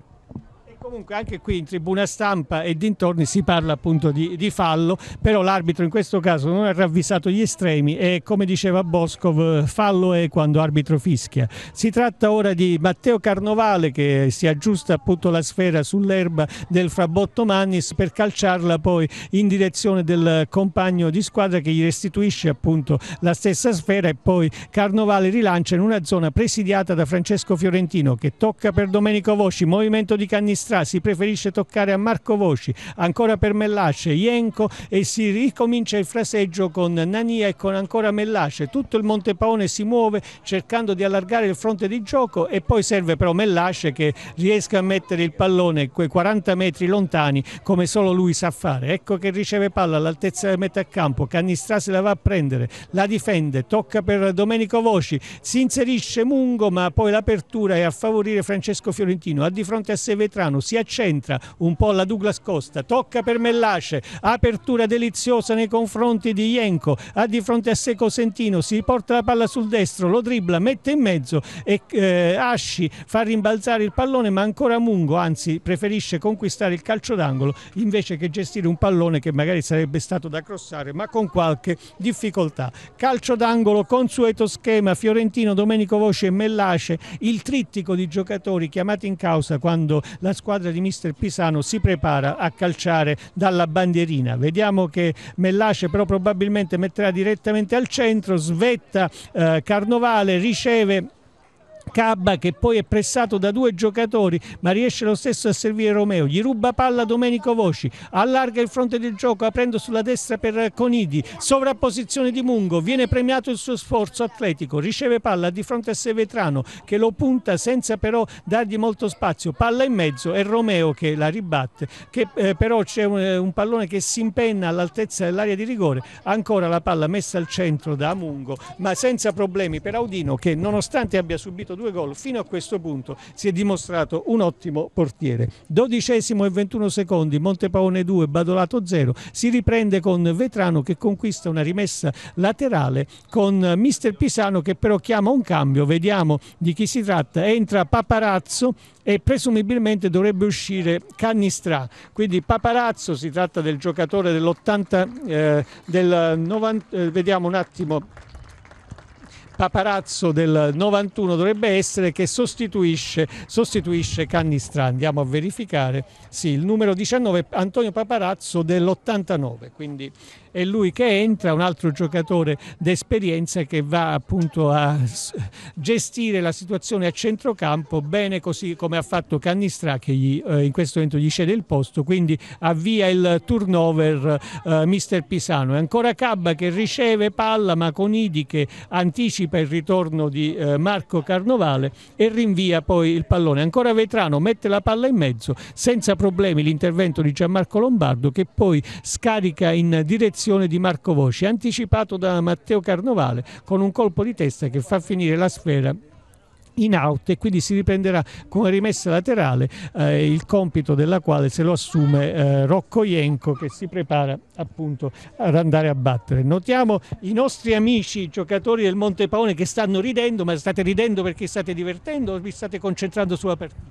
Comunque anche qui in tribuna stampa e dintorni si parla appunto di, di fallo, però l'arbitro in questo caso non ha ravvisato gli estremi e come diceva Boscov fallo è quando arbitro fischia. Si tratta ora di Matteo Carnovale che si aggiusta appunto la sfera sull'erba del Frabotto Mannis per calciarla poi in direzione del compagno di squadra che gli restituisce appunto la stessa sfera e poi Carnovale rilancia in una zona presidiata da Francesco Fiorentino che tocca per Domenico Vosci, movimento di Cannistrati si preferisce toccare a Marco Voci, ancora per Mellace, Ienco e si ricomincia il fraseggio con Nania e con ancora Mellace. Tutto il Monte Paone si muove cercando di allargare il fronte di gioco e poi serve però Mellace che riesca a mettere il pallone quei 40 metri lontani come solo lui sa fare. Ecco che riceve palla all'altezza del metà campo, Cannistrà se la va a prendere, la difende, tocca per Domenico Voci, si inserisce Mungo ma poi l'apertura è a favorire Francesco Fiorentino, ha di fronte a sé Vetrano, si si accentra un po' la Douglas Costa, tocca per Mellace, apertura deliziosa nei confronti di Ienco, ha di fronte a sé Cosentino, si porta la palla sul destro, lo dribbla, mette in mezzo e eh, Asci fa rimbalzare il pallone ma ancora Mungo, anzi preferisce conquistare il calcio d'angolo invece che gestire un pallone che magari sarebbe stato da crossare ma con qualche difficoltà. Calcio d'angolo, consueto schema, Fiorentino, Domenico Voce e Mellace, il trittico di giocatori chiamati in causa quando la squadra squadra di mister Pisano si prepara a calciare dalla bandierina. Vediamo che Mellace però probabilmente metterà direttamente al centro, svetta eh, Carnovale, riceve Cabba che poi è pressato da due giocatori ma riesce lo stesso a servire Romeo, gli ruba palla Domenico Voci, allarga il fronte del gioco aprendo sulla destra per Conidi, sovrapposizione di Mungo, viene premiato il suo sforzo atletico, riceve palla di fronte a Sevetrano che lo punta senza però dargli molto spazio, palla in mezzo e Romeo che la ribatte, che eh, però c'è un, eh, un, pallone che si impenna all'altezza dell'area di rigore, ancora la palla messa al centro da Mungo ma senza problemi per Audino che nonostante abbia subito fatto due gol fino a questo punto si è dimostrato un ottimo portiere. Dodicesimo e 21 secondi, Montepaone 2, Badolato 0, si riprende con Vetrano che conquista una rimessa laterale con Mister Pisano che però chiama un cambio, vediamo di chi si tratta, entra Paparazzo e presumibilmente dovrebbe uscire Cannistrà, quindi Paparazzo si tratta del giocatore dell'80 eh, del 90 eh, vediamo un attimo paparazzo del 91 dovrebbe essere che sostituisce, sostituisce Cannistrà. Andiamo a verificare. Sì, il numero 19 Antonio Paparazzo dell'89. Quindi è lui che entra, un altro giocatore d'esperienza che va appunto a gestire la situazione a centrocampo bene così come ha fatto Cannistrà che gli, eh, in questo momento gli cede il posto, quindi avvia il turnover eh, mister Pisano. E ancora Cabba che riceve palla ma con Idi che anticipa il ritorno di eh, Marco Carnovale e rinvia poi il pallone. Ancora Vetrano mette la palla in mezzo senza problemi l'intervento di Gianmarco Lombardo che poi scarica in direzione l'azione di Marco Voci, anticipato da Matteo Carnovale con un colpo di testa che fa finire la sfera in out e quindi si riprenderà con una rimessa laterale eh, il compito della quale se lo assume eh, Rocco Ienco che si prepara appunto ad andare a battere. Notiamo i nostri amici i giocatori del Monte Paone che stanno ridendo, ma state ridendo perché state divertendo o vi state concentrando sulla partita?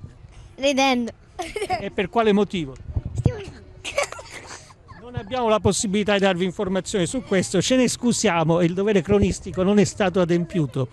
Ridendo. E per quale motivo? Non abbiamo la possibilità di darvi informazioni su questo, ce ne scusiamo, il dovere cronistico non è stato adempiuto.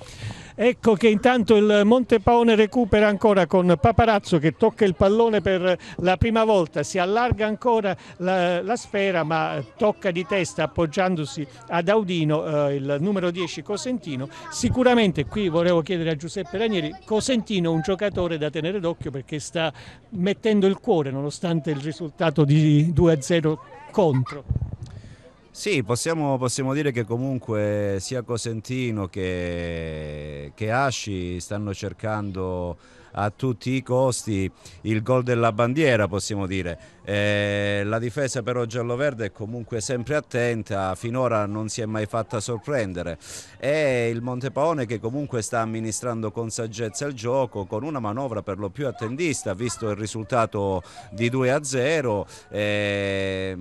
Ecco che intanto il Montepaone recupera ancora con Paparazzo che tocca il pallone per la prima volta, si allarga ancora la, la sfera ma tocca di testa appoggiandosi ad Audino eh, il numero 10 Cosentino. Sicuramente qui volevo chiedere a Giuseppe Ranieri, Cosentino è un giocatore da tenere d'occhio perché sta mettendo il cuore nonostante il risultato di 2-0 contro. Sì, possiamo, possiamo, dire che comunque sia Cosentino che, che Asci stanno cercando a tutti i costi il gol della bandiera possiamo dire. Eh, la difesa però giallo-verde è comunque sempre attenta, finora non si è mai fatta sorprendere e il Montepaone che comunque sta amministrando con saggezza il gioco con una manovra per lo più attendista visto il risultato di 2 a 0 eh,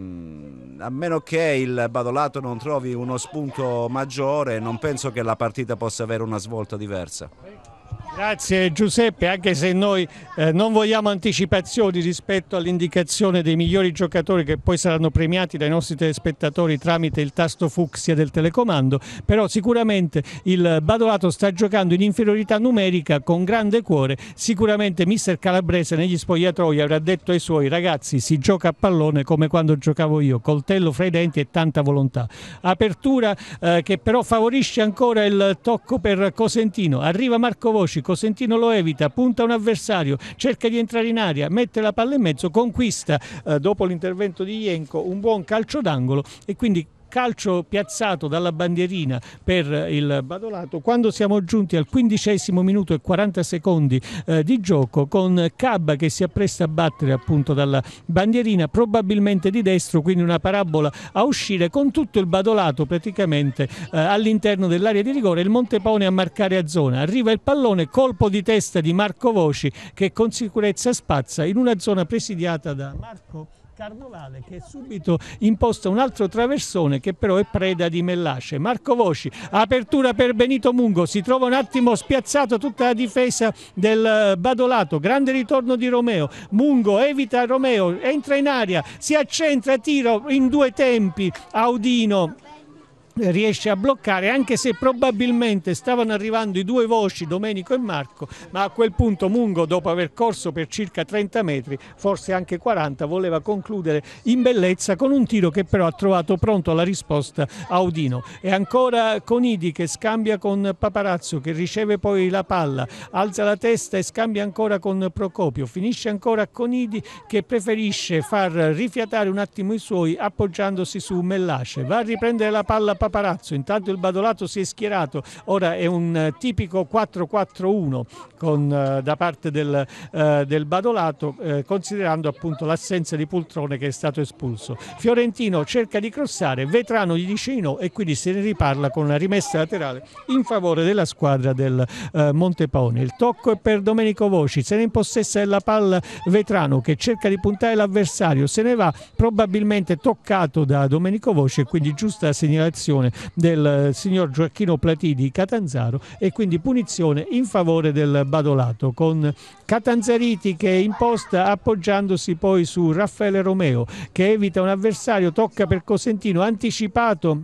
a meno che il Badolato non trovi uno spunto maggiore non penso che la partita possa avere una svolta diversa. Grazie Giuseppe, anche se noi eh, non vogliamo anticipazioni rispetto all'indicazione dei migliori giocatori che poi saranno premiati dai nostri telespettatori tramite il tasto fucsia del telecomando, però sicuramente il Badolato sta giocando in inferiorità numerica con grande cuore, sicuramente mister Calabrese negli spogliatoi avrà detto ai suoi ragazzi si gioca a pallone come quando giocavo io, coltello fra i denti e tanta volontà. Apertura eh, che però favorisce ancora il tocco per Cosentino, arriva Marco Voli voci, Cosentino lo evita, punta un avversario, cerca di entrare in aria, mette la palla in mezzo, conquista eh, dopo l'intervento di Ienco un buon calcio d'angolo e quindi calcio piazzato dalla bandierina per il Badolato quando siamo giunti al quindicesimo minuto e 40 secondi eh, di gioco con Cabba che si appresta a battere appunto dalla bandierina probabilmente di destro quindi una parabola a uscire con tutto il Badolato praticamente eh, all'interno dell'area di rigore il Montepone a marcare a zona arriva il pallone colpo di testa di Marco Voci che con sicurezza spazza in una zona presidiata da Marco Carnovale che subito imposta un altro traversone che però è preda di Mellasce. Marco Voci, apertura per Benito Mungo, si trova un attimo spiazzato tutta la difesa del eh, Badolato, grande ritorno di Romeo, Mungo evita Romeo, entra in aria, si accentra, tiro in due tempi, Audino riesce a bloccare anche se probabilmente stavano arrivando i due voci Domenico e Marco ma a quel punto Mungo dopo aver corso per circa 30 metri forse anche 40 voleva concludere in bellezza con un tiro che però ha trovato pronto la risposta Audino e ancora Conidi che scambia con Paparazzo che riceve poi la palla alza la testa e scambia ancora con Procopio finisce ancora Conidi che preferisce far rifiatare un attimo i suoi appoggiandosi su Mellace va a riprendere la palla Paparazzo Nicola intanto il Badolato si è schierato, ora è un eh, tipico 4-4-1 con, eh, da parte del, eh, del Badolato considerando appunto l'assenza di Pultrone che è stato espulso. Fiorentino cerca di crossare, Vetrano gli dice no e quindi se ne riparla con una rimessa laterale in favore della squadra del eh, Montepone. Il tocco è per Domenico Voci, se ne impossessa della palla Vetrano che cerca di puntare l'avversario, se ne va probabilmente toccato da Domenico Voci e quindi giusta segnalazione punizione del eh, signor Gioacchino Platini Catanzaro e quindi punizione in favore del Badolato con Catanzariti che è in posta appoggiandosi poi su Raffaele Romeo che evita un avversario, tocca per Cosentino, anticipato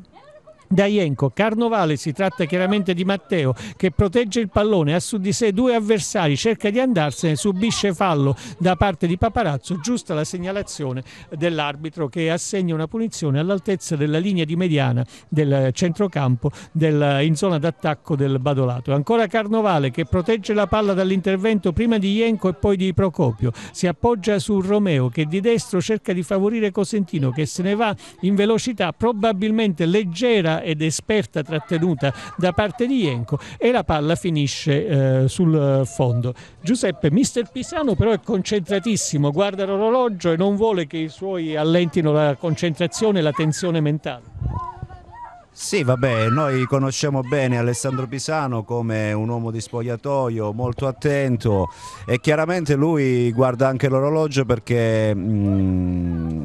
Daienco, Carnovale, si tratta chiaramente di Matteo che protegge il pallone, ha su di sé due avversari, cerca di andarsene, subisce fallo da parte di Paparazzo, giusta la segnalazione dell'arbitro che assegna una punizione all'altezza della linea di mediana del centrocampo del, in zona d'attacco del Badolato. Ancora Carnovale che protegge la palla dall'intervento prima di Ienco e poi di Procopio, si appoggia su Romeo che di destro cerca di favorire Cosentino che se ne va in velocità probabilmente leggera ed esperta trattenuta da parte di Jenko e la palla finisce eh, sul fondo. Giuseppe, mister Pisano però è concentratissimo, guarda l'orologio e non vuole che i suoi allentino la concentrazione e la tensione mentale. Sì, vabbè, noi conosciamo bene Alessandro Pisano come un uomo di spogliatoio, molto attento e chiaramente lui guarda anche l'orologio perché mm,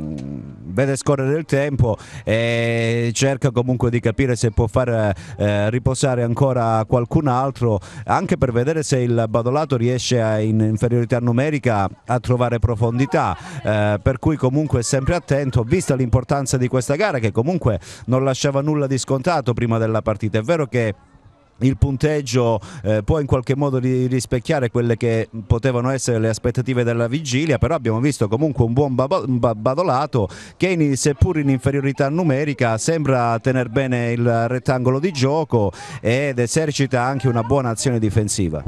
vede scorrere il tempo e cerca comunque di capire se può far eh, riposare ancora qualcun altro anche per vedere se il Badolato riesce a, in inferiorità numerica a trovare profondità eh, per cui comunque sempre attento vista l'importanza di questa gara che comunque non lasciava nulla di scontato prima della partita è vero che il punteggio eh, può in qualche modo rispecchiare quelle che potevano essere le aspettative della vigilia, però abbiamo visto comunque un buon Badolato che seppur in inferiorità numerica sembra tenere bene il rettangolo di gioco ed esercita anche una buona azione difensiva.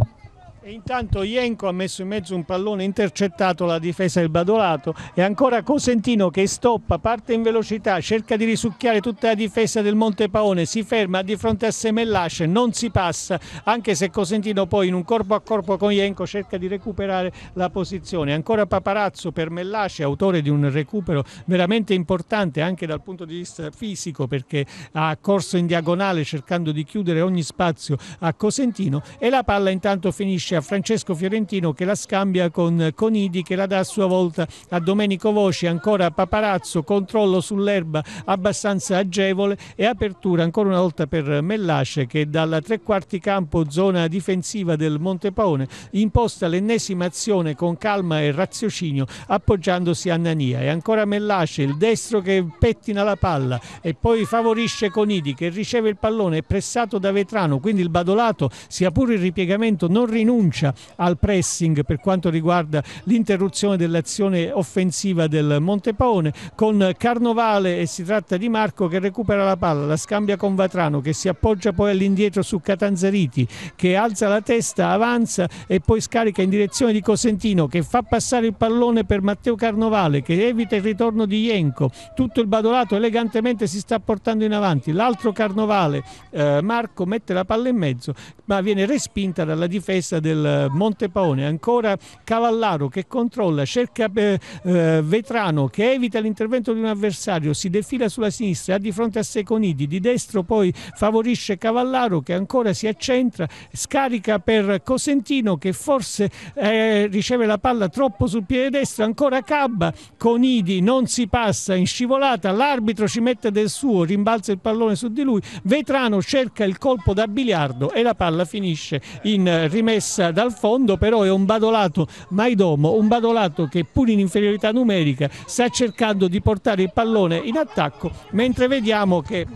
E intanto Ienco ha messo in mezzo un pallone intercettato la difesa del Badolato e ancora Cosentino che stoppa, parte in velocità, cerca di risucchiare tutta la difesa del Monte Paone, si ferma di fronte a Semellasce, non si passa, anche se Cosentino poi in un corpo a corpo con Ienco cerca di recuperare la posizione. Ancora Paparazzo per Mellasce, autore di un recupero veramente importante anche dal punto di vista fisico perché ha corso in diagonale cercando di chiudere ogni spazio a Cosentino e la palla intanto finisce a Francesco Fiorentino che la scambia con Conidi che la dà a sua volta a Domenico Voci, ancora Paparazzo, controllo sull'erba abbastanza agevole e apertura ancora una volta per Mellace che dalla tre quarti campo zona difensiva del Montepaone imposta l'ennesima azione con calma e raziocinio appoggiandosi a Nania e ancora Mellace il destro che pettina la palla e poi favorisce Conidi che riceve il pallone pressato da Vetrano quindi il Badolato sia pure il ripiegamento non rinuncia rinuncia al pressing per quanto riguarda l'interruzione dell'azione offensiva del Montepaone con Carnovale e si tratta di Marco che recupera la palla, la scambia con Vatrano che si appoggia poi all'indietro su Catanzariti che alza la testa, avanza e poi scarica in direzione di Cosentino che fa passare il pallone per Matteo Carnovale che evita il ritorno di Ienco, tutto il badolato elegantemente si sta portando in avanti, l'altro Carnovale, eh, Marco mette la palla in mezzo ma viene respinta dalla difesa del del Monte Paone, ancora Cavallaro che controlla, cerca eh, eh, Vetrano che evita l'intervento di un avversario, si defila sulla sinistra, ha di fronte a Seconidi, di destro poi favorisce Cavallaro che ancora si accentra, scarica per Cosentino che forse eh, riceve la palla troppo sul piede destro, ancora Cabba, Conidi non si passa in scivolata, l'arbitro ci mette del suo, rimbalza il pallone su di lui, Vetrano cerca il colpo da biliardo e la palla finisce in rimessa Forza dal fondo però è un badolato Maidomo, un badolato che pur in inferiorità numerica sta cercando di portare il pallone in attacco mentre vediamo che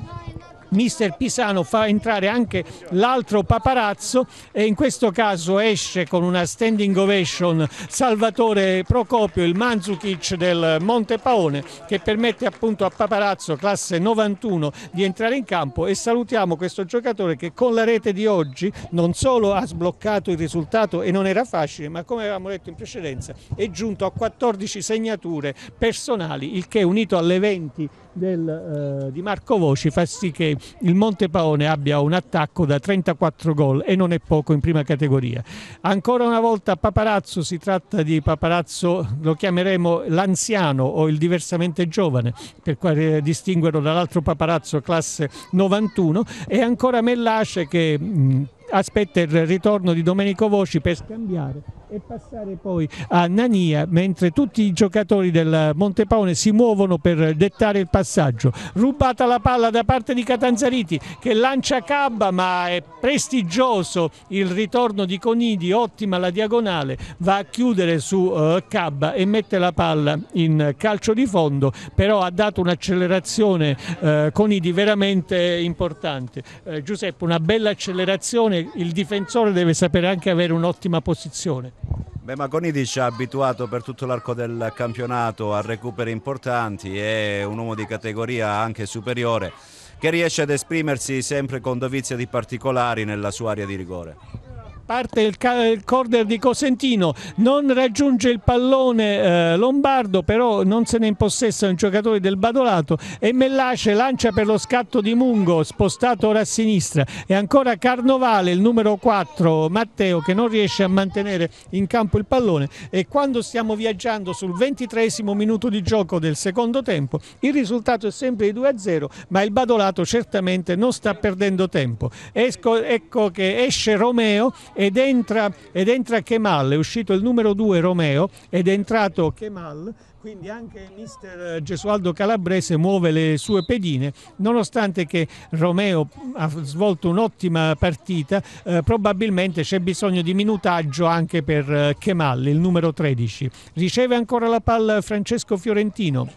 mister Pisano fa entrare anche l'altro paparazzo e in questo caso esce con una standing ovation Salvatore Procopio, il Manzukic del Monte Paone che permette appunto a paparazzo classe 91 di entrare in campo e salutiamo questo giocatore che con la rete di oggi non solo ha sbloccato il risultato e non era facile ma come avevamo detto in precedenza è giunto a 14 segnature personali il che unito alle 20 del, eh, di Marco Voci fa sì che il Monte Paone abbia un attacco da 34 gol e non è poco in prima categoria. Ancora una volta Paparazzo, si tratta di Paparazzo, lo chiameremo l'anziano o il diversamente giovane per quale distinguerlo dall'altro Paparazzo classe 91 e ancora Mellace che mh, mm, aspetta il ritorno di Domenico Voci per scambiare e passare poi a Nania mentre tutti i giocatori del Montepaone si muovono per dettare il passaggio rubata la palla da parte di Catanzariti che lancia Cabba ma è prestigioso il ritorno di Conidi ottima la diagonale va a chiudere su uh, Cabba e mette la palla in calcio di fondo però ha dato un'accelerazione uh, Conidi veramente importante uh, Giuseppe una bella accelerazione il difensore deve sapere anche avere un'ottima posizione Beh, Magoni ci ha abituato per tutto l'arco del campionato a recuperi importanti, è un uomo di categoria anche superiore che riesce ad esprimersi sempre con dovizia di particolari nella sua area di rigore parte il, il corner di Cosentino, non raggiunge il pallone eh, Lombardo, però non se ne impossessa un giocatore del Badolato e Mellace lancia per lo scatto di Mungo, spostato ora a sinistra e ancora Carnovale, il numero 4, Matteo, che non riesce a mantenere in campo il pallone e quando stiamo viaggiando sul ventitresimo minuto di gioco del secondo tempo, il risultato è sempre di 2-0, ma il Badolato certamente non sta perdendo tempo. Esco, ecco che esce Romeo ed entra, ed entra Kemal, è uscito il numero 2 Romeo ed è entrato Kemal, quindi anche il mister eh, Gesualdo Calabrese muove le sue pedine nonostante che Romeo ha svolto un'ottima partita eh, probabilmente c'è bisogno di minutaggio anche per eh, Kemal il numero 13 riceve ancora la palla Francesco Fiorentino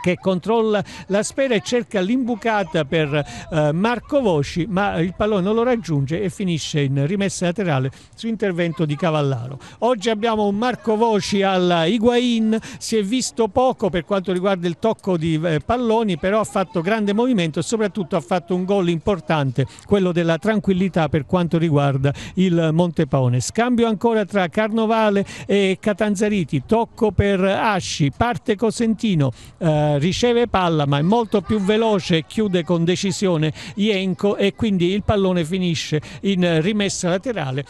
che controlla la sfera e cerca l'imbucata per eh, Marco Voci, ma il pallone non lo raggiunge e finisce in rimessa laterale su intervento di Cavallaro. Oggi abbiamo un Marco Voci alla Higuain, si è visto poco per quanto riguarda il tocco di eh, palloni, però ha fatto grande movimento e soprattutto ha fatto un gol importante, quello della tranquillità per quanto riguarda il Montepaone. Scambio ancora tra Carnovale e Catanzariti, tocco per Asci, parte Cosentino. Eh, eh, riceve palla ma è molto più veloce, e chiude con decisione Ienco e quindi il pallone finisce in rimessa laterale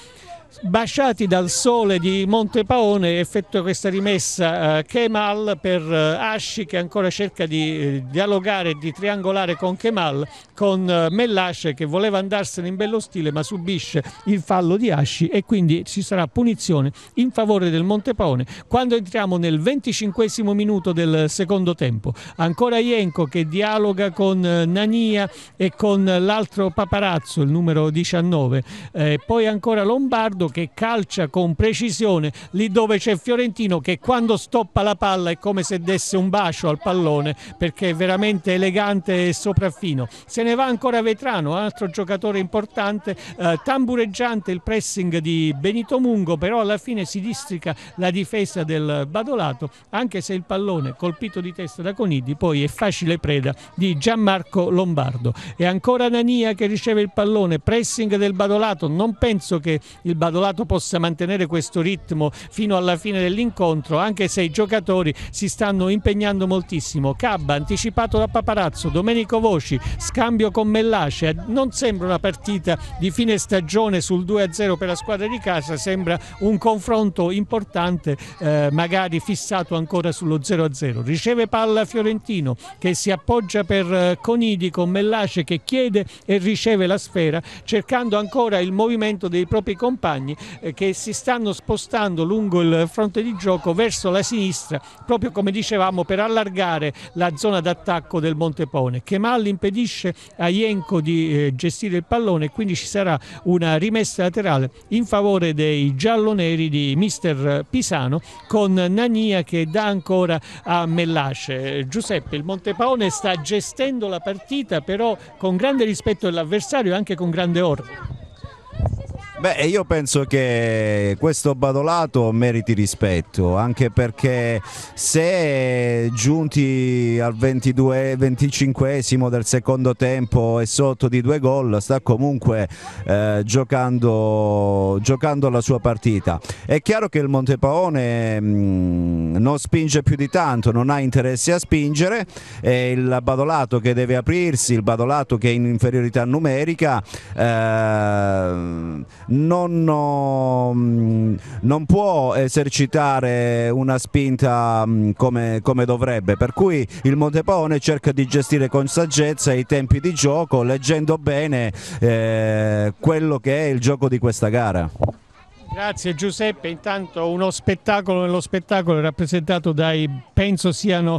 Baciati dal sole di Monte Paone effettua questa rimessa eh, Kemal per eh, Asci che ancora cerca di eh, dialogare di triangolare con Kemal, con eh, Mellace che voleva andarsene in bello stile ma subisce il fallo di Asci e quindi ci sarà punizione in favore del Monte Paone. Quando entriamo nel 25 minuto del secondo tempo, ancora Ienco che dialoga con eh, Nania e con l'altro paparazzo, il numero 19, eh, poi ancora Lombardo Riccardo che calcia con precisione lì dove c'è Fiorentino che quando stoppa la palla è come se desse un bacio al pallone perché è veramente elegante e sopraffino. Se ne va ancora Vetrano, altro giocatore importante, eh, tambureggiante il pressing di Benito Mungo, però alla fine si districa la difesa del Badolato, anche se il pallone colpito di testa da Conidi poi è facile preda di Gianmarco Lombardo. E ancora Nania che riceve il pallone, pressing del Badolato, non penso che il Badolato Badolato possa mantenere questo ritmo fino alla fine dell'incontro, anche se i giocatori si stanno impegnando moltissimo. Cabba anticipato da Paparazzo, Domenico Voci, scambio con Mellace. Non sembra una partita di fine stagione sul 2-0 per la squadra di casa, sembra un confronto importante, eh, magari fissato ancora sullo 0-0. Riceve palla Fiorentino che si appoggia per eh, Conidi con Mellace che chiede e riceve la sfera cercando ancora il movimento dei propri compagni compagni eh, che si stanno spostando lungo il fronte di gioco verso la sinistra, proprio come dicevamo per allargare la zona d'attacco del Montepone. Kemal impedisce a Ienco di eh, gestire il pallone quindi ci sarà una rimessa laterale in favore dei gialloneri di mister Pisano con Nania che dà ancora a Mellace. Eh, Giuseppe, il Montepaone sta gestendo la partita però con grande rispetto dell'avversario e anche con grande ordine. Beh, io penso che questo Badolato meriti rispetto, anche perché se giunti al 22, 25 esimo del secondo tempo e sotto di due gol, sta comunque eh, giocando, giocando, la sua partita. È chiaro che il Montepaone mh, mm, non spinge più di tanto, non ha interesse a spingere, è il Badolato che deve aprirsi, il Badolato che è in inferiorità numerica. Eh, non, mm, non può esercitare una spinta mm, come, come, dovrebbe, per cui il Montepone cerca di gestire con saggezza i tempi di gioco leggendo bene eh, quello che è il gioco di questa gara. Grazie Giuseppe, intanto uno spettacolo nello spettacolo rappresentato dai, penso siano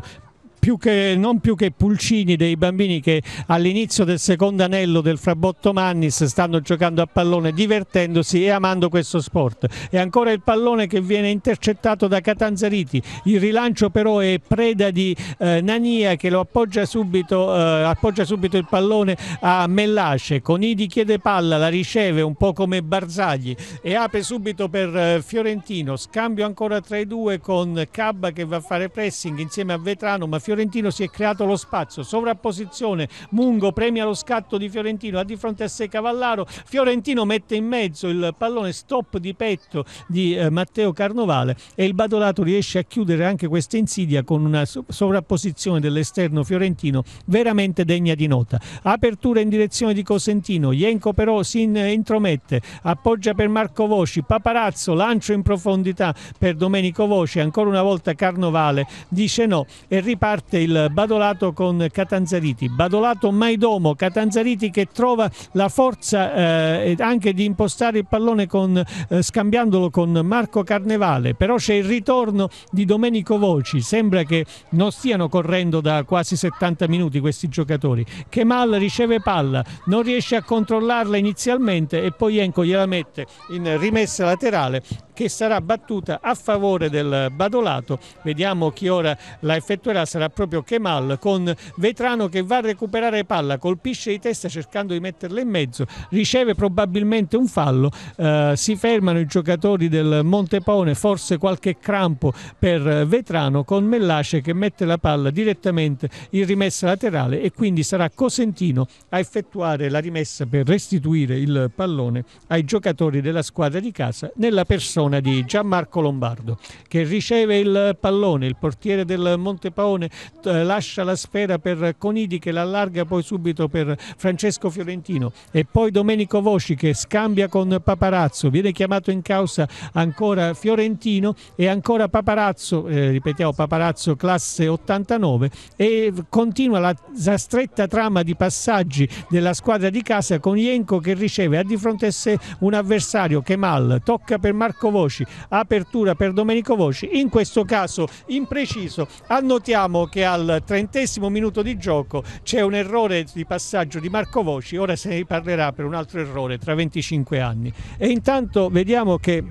più che, non più che pulcini dei bambini che all'inizio del secondo anello del Frabotto Mannis stanno giocando a pallone, divertendosi e amando questo sport. E ancora il pallone che viene intercettato da Catanzariti, il rilancio però è preda di eh, Nania che lo appoggia subito, eh, appoggia subito il pallone a Mellace, Conidi chiede palla, la riceve un po' come Barzagli e apre subito per eh, Fiorentino, scambio ancora tra i due con Cabba che va a fare pressing insieme a Vetrano ma Fiorentino Fiorentino si è creato lo spazio, sovrapposizione, Mungo premia lo scatto di Fiorentino, ha di fronte a sé Cavallaro, Fiorentino mette in mezzo il pallone stop di petto di eh, Matteo Carnovale e il Badolato riesce a chiudere anche questa insidia con una sovrapposizione dell'esterno fiorentino veramente degna di nota. Apertura in direzione di Cosentino, Jenko però si intromette, appoggia per Marco Voci, Paparazzo, lancio in profondità per Domenico Voci, ancora una volta Carnovale dice no e riparte forte il Badolato con Catanzariti, Badolato Maidomo, Catanzariti che trova la forza eh, anche di impostare il pallone con, eh, scambiandolo con Marco Carnevale, però c'è il ritorno di Domenico Voci, sembra che non stiano correndo da quasi 70 minuti questi giocatori, Kemal riceve palla, non riesce a controllarla inizialmente e poi Enco gliela mette in rimessa laterale che sarà battuta a favore del Badolato, vediamo chi ora la effettuerà, sarà proprio Kemal con Vetrano che va a recuperare palla, colpisce di testa cercando di metterla in mezzo, riceve probabilmente un fallo, eh, si fermano i giocatori del Montepone, forse qualche crampo per Vetrano con Mellace che mette la palla direttamente in rimessa laterale e quindi sarà Cosentino a effettuare la rimessa per restituire il pallone ai giocatori della squadra di casa nella persona di Gianmarco Lombardo che riceve il pallone, il portiere del Montepaone lascia la sfera per Conidi che l'allarga poi subito per Francesco Fiorentino e poi Domenico Voci che scambia con Paparazzo, viene chiamato in causa ancora Fiorentino e ancora Paparazzo, eh, ripetiamo Paparazzo classe 89 e continua la, la, stretta trama di passaggi della squadra di casa con Ienco che riceve a di fronte a sé un avversario Kemal, tocca per Marco Voci, apertura per Domenico Voci, in questo caso impreciso, annotiamo che al trentesimo minuto di gioco c'è un errore di passaggio di Marco Voci, ora se ne parlerà per un altro errore tra 25 anni. E intanto vediamo che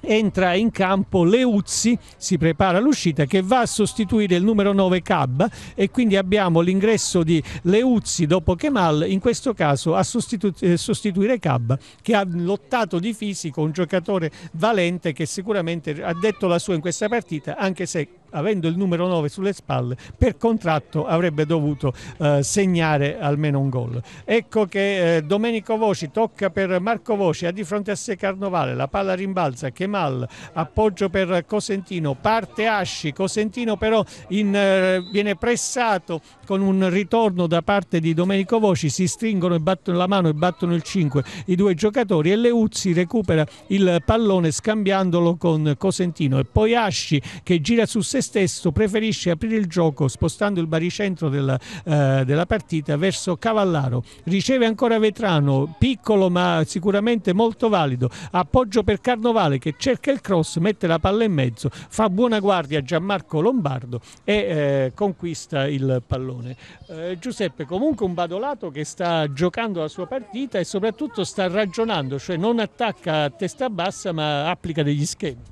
entra in campo Leuzzi, si prepara l'uscita che va a sostituire il numero 9 Cab e quindi abbiamo l'ingresso di Leuzzi dopo Kemal, in questo caso a sostitu eh, sostituire Cab che ha lottato di fisico, un giocatore valente che sicuramente ha detto la sua in questa partita anche se avendo il numero 9 sulle spalle, per contratto avrebbe dovuto eh, segnare almeno un gol. Ecco che eh, Domenico Voci tocca per Marco Voci, ha di fronte a sé Carnovale, la palla rimbalza, Kemal, appoggio per Cosentino, parte Asci, Cosentino però in, eh, viene pressato con un ritorno da parte di Domenico Voci, si stringono e battono la mano e battono il 5 i due giocatori e Leuzzi recupera il pallone scambiandolo con Cosentino e poi Asci che gira su sé se stesso preferisce aprire il gioco spostando il baricentro della, eh, della partita verso Cavallaro. Riceve ancora Vetrano, piccolo ma sicuramente molto valido. Appoggio per Carnovale che cerca il cross, mette la palla in mezzo, fa buona guardia Gianmarco Lombardo e eh, conquista il pallone. Eh, Giuseppe comunque un badolato che sta giocando la sua partita e soprattutto sta ragionando, cioè non attacca a testa bassa ma applica degli schemi.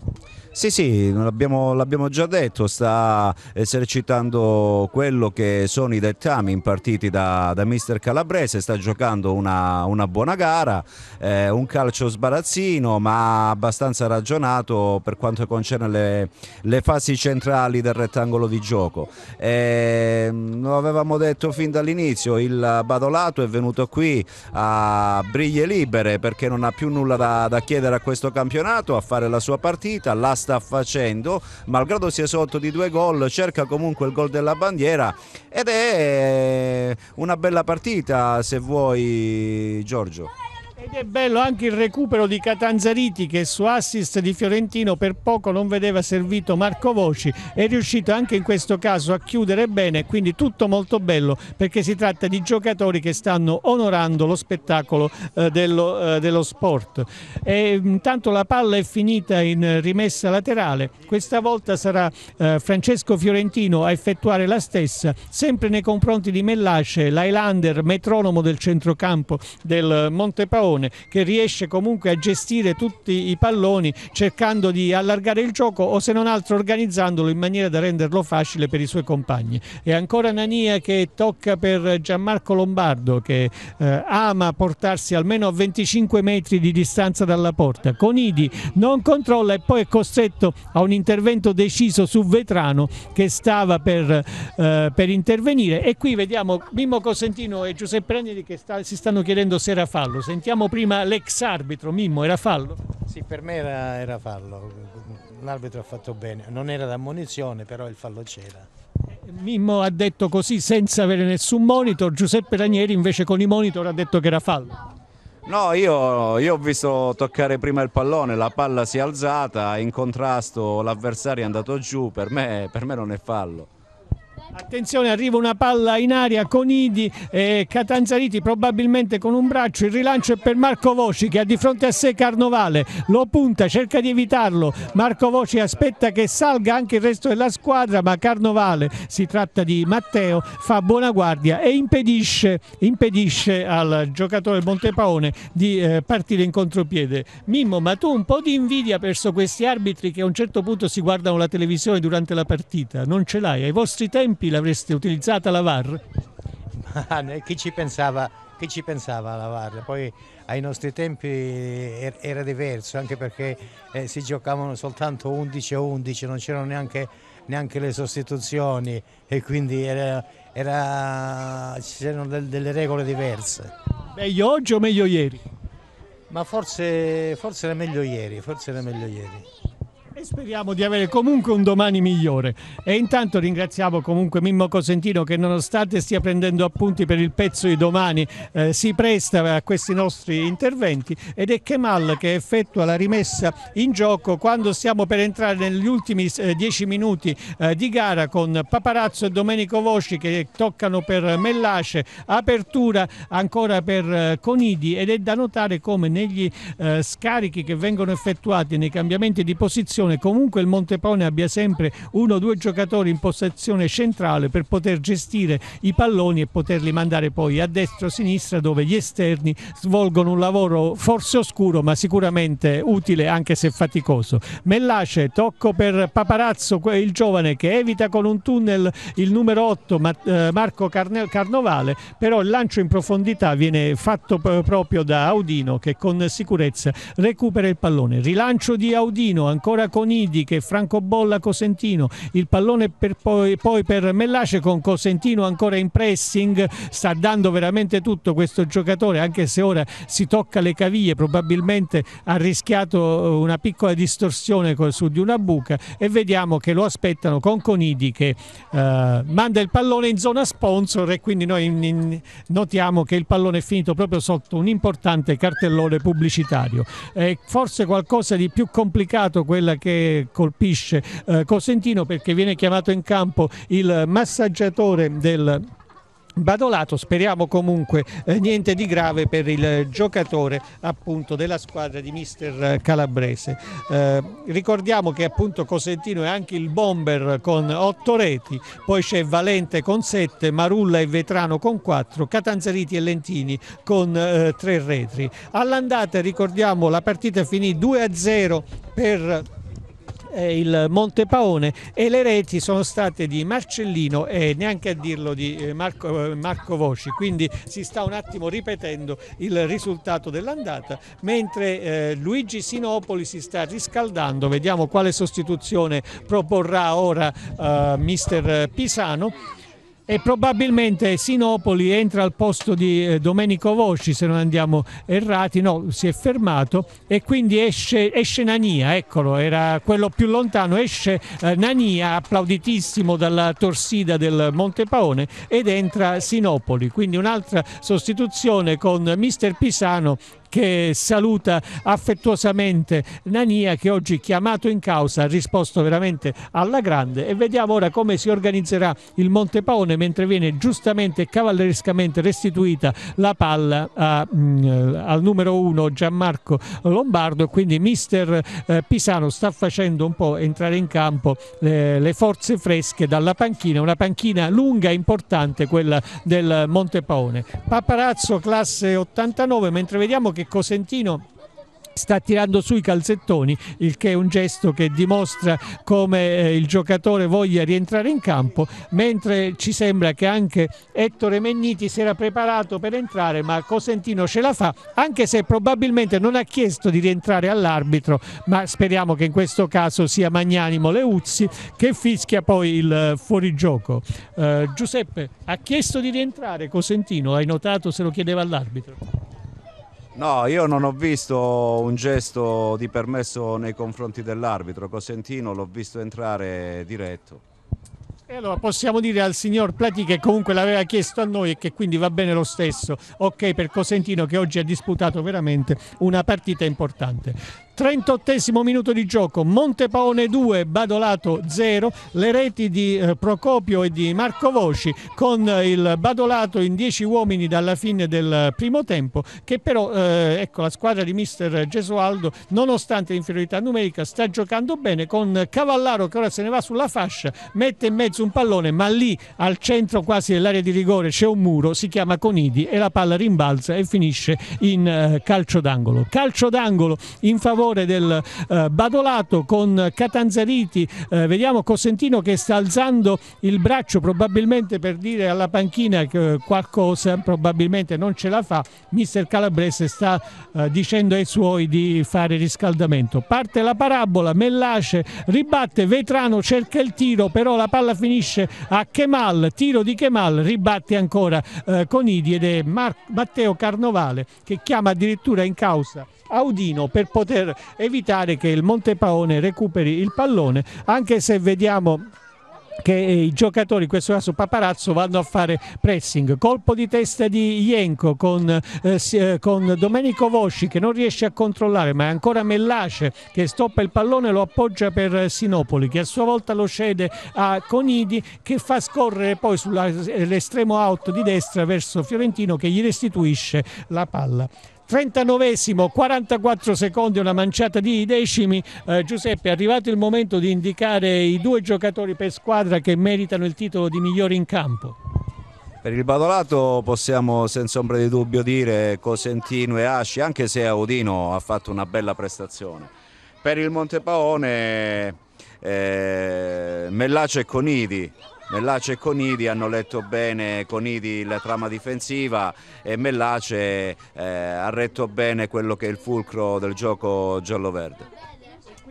Sì, sì, l'abbiamo, l'abbiamo già detto, sta esercitando quello che sono i dettami impartiti da, da mister Calabrese, sta giocando una, una buona gara, eh, un calcio sbarazzino ma abbastanza ragionato per quanto concerne le, le fasi centrali del rettangolo di gioco. Eh, lo avevamo detto fin dall'inizio, il Badolato è venuto qui a briglie libere perché non ha più nulla da, da chiedere a questo campionato, a fare la sua partita, l'asta sta facendo, malgrado sia sotto di due gol, cerca comunque il gol della bandiera ed è una bella partita se vuoi Giorgio. Ed è bello anche il recupero di Catanzariti che su assist di Fiorentino per poco non vedeva servito Marco Voci, è riuscito anche in questo caso a chiudere bene, quindi tutto molto bello perché si tratta di giocatori che stanno onorando lo spettacolo eh, dello, eh, dello, sport. E, intanto mm, la palla è finita in rimessa laterale, questa volta sarà eh, Francesco Fiorentino a effettuare la stessa, sempre nei confronti di Mellace, l'Highlander, metronomo del centrocampo del Montepaolo Leone che riesce comunque a gestire tutti i palloni cercando di allargare il gioco o se non altro organizzandolo in maniera da renderlo facile per i suoi compagni. E ancora Nania che tocca per Gianmarco Lombardo che eh, ama portarsi almeno a 25 metri di distanza dalla porta. Conidi non controlla e poi è costretto a un intervento deciso su Vetrano che stava per, eh, per intervenire e qui vediamo Mimmo Cosentino e Giuseppe Ranieri che sta, si stanno chiedendo se era fallo. Sentiamo dicevamo prima l'ex arbitro Mimmo era fallo? Sì, per me era, era fallo, l'arbitro ha fatto bene, non era d'ammonizione però il fallo c'era. Mimmo ha detto così senza avere nessun monitor, Giuseppe Ranieri invece con i monitor ha detto che era fallo. No, io, io, ho visto toccare prima il pallone, la palla si è alzata, in contrasto l'avversario è andato giù, per me, per me non è fallo. Attenzione, arriva una palla in aria con Idi e Catanzariti probabilmente con un braccio, il rilancio è per Marco Voci che ha di fronte a sé Carnovale, lo punta, cerca di evitarlo, Marco Voci aspetta che salga anche il resto della squadra ma Carnovale, si tratta di Matteo, fa buona guardia e impedisce, impedisce al giocatore Montepaone di eh, partire in contropiede. Mimmo, ma tu un po' di invidia verso questi arbitri che a un certo punto si guardano la televisione durante la partita, non ce l'hai, ai vostri tempi tempi l'avreste utilizzata la VAR? Ma chi ci pensava, chi ci pensava la VAR? Poi ai nostri tempi er, era diverso, anche perché eh, si giocavano soltanto 11-11, non c'erano neanche, neanche, le sostituzioni e quindi era, era, c'erano del, delle regole diverse. Meglio oggi o meglio ieri? Ma forse, forse era meglio ieri, forse era meglio ieri. E speriamo di avere comunque un domani migliore. E intanto ringraziamo comunque Mimmo Cosentino che nonostante stia prendendo appunti per il pezzo di domani eh, si presta a questi nostri interventi ed è Kemal che effettua la rimessa in gioco quando stiamo per entrare negli ultimi eh, dieci minuti eh, di gara con Paparazzo e Domenico Vosci che toccano per Mellace, apertura ancora per eh, Conidi ed è da notare come negli eh, scarichi che vengono effettuati nei cambiamenti di posizione formazione comunque il Montepone abbia sempre uno o due giocatori in postazione centrale per poter gestire i palloni e poterli mandare poi a destra o a sinistra dove gli esterni svolgono un lavoro forse oscuro ma sicuramente utile anche se faticoso. Mellace tocco per Paparazzo il giovane che evita con un tunnel il numero 8 eh, Marco Carnovale però il lancio in profondità viene fatto proprio da Audino che con sicurezza recupera il pallone. Rilancio di Audino ancora con Conidi che francobolla Cosentino, il pallone per poi, poi, per Mellace con Cosentino ancora in pressing, sta dando veramente tutto questo giocatore anche se ora si tocca le caviglie, probabilmente ha rischiato eh, una piccola distorsione su di una buca e vediamo che lo aspettano con Conidi che eh, manda il pallone in zona sponsor e quindi noi in, in, notiamo che il pallone è finito proprio sotto un importante cartellone pubblicitario. Eh, forse qualcosa di più complicato quella che che colpisce eh, Cosentino perché viene chiamato in campo il massaggiatore del Badolato, speriamo comunque eh, niente di grave per il giocatore appunto della squadra di mister Calabrese. Eh, ricordiamo che appunto Cosentino è anche il bomber con otto reti, poi c'è Valente con sette, Marulla e Vetrano con quattro, Catanzariti e Lentini con eh, tre eh, reti. All'andata ricordiamo la partita finì 2-0 per eh, il Monte Paone e le reti sono state di Marcellino e neanche a dirlo di eh, Marco, eh, Marco Voci, quindi si sta un attimo ripetendo il risultato dell'andata, mentre eh, Luigi Sinopoli si sta riscaldando, vediamo quale sostituzione proporrà ora eh, mister Pisano e probabilmente Sinopoli entra al posto di eh, Domenico Voci se non andiamo errati no si è fermato e quindi esce, esce Nania eccolo era quello più lontano esce eh, Nania applauditissimo dalla torsida del Monte Paone ed entra Sinopoli quindi un'altra sostituzione con mister Pisano che saluta affettuosamente Nania che oggi chiamato in causa ha risposto veramente alla grande e vediamo ora come si organizzerà il Monte Paone mentre viene giustamente e cavallerescamente restituita la palla a, mh, mm, al numero uno Gianmarco Lombardo quindi mister eh, Pisano sta facendo un po' entrare in campo eh, le forze fresche dalla panchina una panchina lunga e importante quella del Monte Paone Paparazzo classe 89 mentre vediamo che Cosentino sta tirando su i calzettoni, il che è un gesto che dimostra come eh, il giocatore voglia rientrare in campo, mentre ci sembra che anche Ettore Menniti si era preparato per entrare, ma Cosentino ce la fa, anche se probabilmente non ha chiesto di rientrare all'arbitro, ma speriamo che in questo caso sia Magnanimo Leuzzi che fischia poi il eh, fuorigioco. Eh, Giuseppe ha chiesto di rientrare Cosentino, hai notato se lo chiedeva all'arbitro? No, io non ho visto un gesto di permesso nei confronti dell'arbitro. Cosentino l'ho visto entrare diretto. E allora possiamo dire al signor Plati che comunque l'aveva chiesto a noi e che quindi va bene lo stesso. Ok per Cosentino che oggi ha disputato veramente una partita importante. 38 minuto di gioco, Montepaone 2, Badolato 0, le reti di eh, Procopio e di Marco Voci con eh, il Badolato in 10 uomini dalla fine del primo tempo che però eh, ecco, la squadra di mister Gesualdo nonostante l'inferiorità numerica sta giocando bene con Cavallaro che ora se ne va sulla fascia, mette in mezzo un pallone ma lì al centro quasi dell'area di rigore c'è un muro, si chiama Conidi e la palla rimbalza e finisce in eh, calcio d'angolo. Calcio d'angolo in favore rigore del eh, Badolato con Catanzariti, eh, vediamo Cosentino che sta alzando il braccio probabilmente per dire alla panchina che qualcosa probabilmente non ce la fa, mister Calabrese sta eh, dicendo ai suoi di fare riscaldamento. Parte la parabola, Mellace ribatte, Vetrano cerca il tiro, però la palla finisce a Kemal, tiro di Kemal, ribatte ancora eh, Conidi ed è Mar Matteo Carnovale che chiama addirittura in causa Audino per poter evitare che il Montepaone recuperi il pallone anche se vediamo che eh, i giocatori, in questo caso Paparazzo, vanno a fare pressing. Colpo di testa di Ienco con, eh, eh, con, Domenico Vosci che non riesce a controllare, ma è ancora Mellace che stoppa il pallone, e lo appoggia per eh, Sinopoli, che a sua volta lo cede a Conidi, che fa scorrere poi sull'estremo out di destra verso Fiorentino che gli restituisce la palla. 39 44 secondi, una manciata di decimi. Eh, Giuseppe, è arrivato il momento di indicare i due giocatori per squadra che meritano il titolo di migliore in campo. Per il Badolato possiamo senza ombra di dubbio dire Cosentino e Asci, anche se Audino ha fatto una bella prestazione. Per il Montepaone eh, Mellace e Conidi, Mellace e Conidi hanno letto bene Conidi la trama difensiva e Mellace eh, ha retto bene quello che è il fulcro del gioco giallo-verde.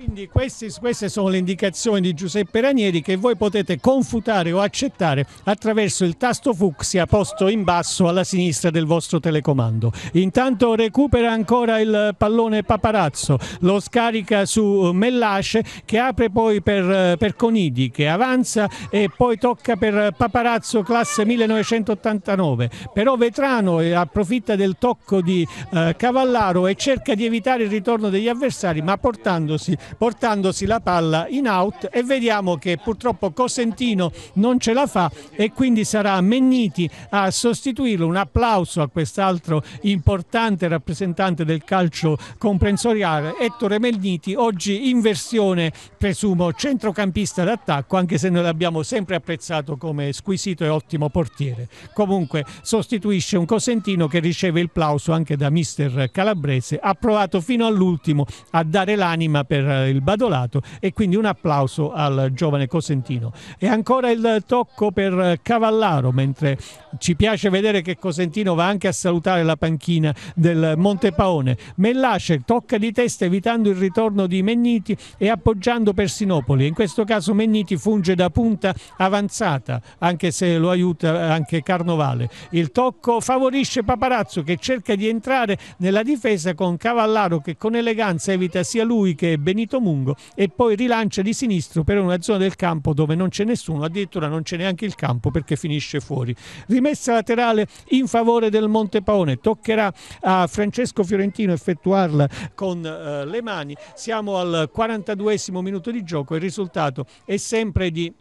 Quindi queste, queste sono le indicazioni di Giuseppe Ranieri che voi potete confutare o accettare attraverso il tasto fucsia posto in basso alla sinistra del vostro telecomando. Intanto recupera ancora il pallone Paparazzo, lo scarica su Mellace che apre poi per, per Conidi che avanza e poi tocca per Paparazzo classe 1989. Però Vetrano eh, approfitta del tocco di eh, Cavallaro e cerca di evitare il ritorno degli avversari ma portandosi portandosi la palla in out e vediamo che purtroppo Cosentino non ce la fa e quindi sarà Menniti a sostituirlo. Un applauso a quest'altro importante rappresentante del calcio comprensoriale, Ettore Menniti, oggi in versione presumo centrocampista d'attacco, anche se noi l'abbiamo sempre apprezzato come squisito e ottimo portiere. Comunque sostituisce un Cosentino che riceve il plauso anche da mister Calabrese, ha provato fino all'ultimo a dare l'anima per eh, il Badolato e quindi un applauso al giovane Cosentino. E ancora il tocco per Cavallaro, mentre ci piace vedere che Cosentino va anche a salutare la panchina del Monte Paone. Mellace tocca di testa evitando il ritorno di Menniti e appoggiando Persinopoli. In questo caso Menniti funge da punta avanzata, anche se lo aiuta anche Carnovale. Il tocco favorisce Paparazzo che cerca di entrare nella difesa con Cavallaro che con eleganza evita sia lui che Benito Benito Mungo e poi rilancia di sinistro per una zona del campo dove non c'è nessuno, addirittura non c'è neanche il campo perché finisce fuori. Rimessa laterale in favore del Montepaone, toccherà a Francesco Fiorentino effettuarla con eh, le mani. Siamo al 42 minuto di gioco, il risultato è sempre di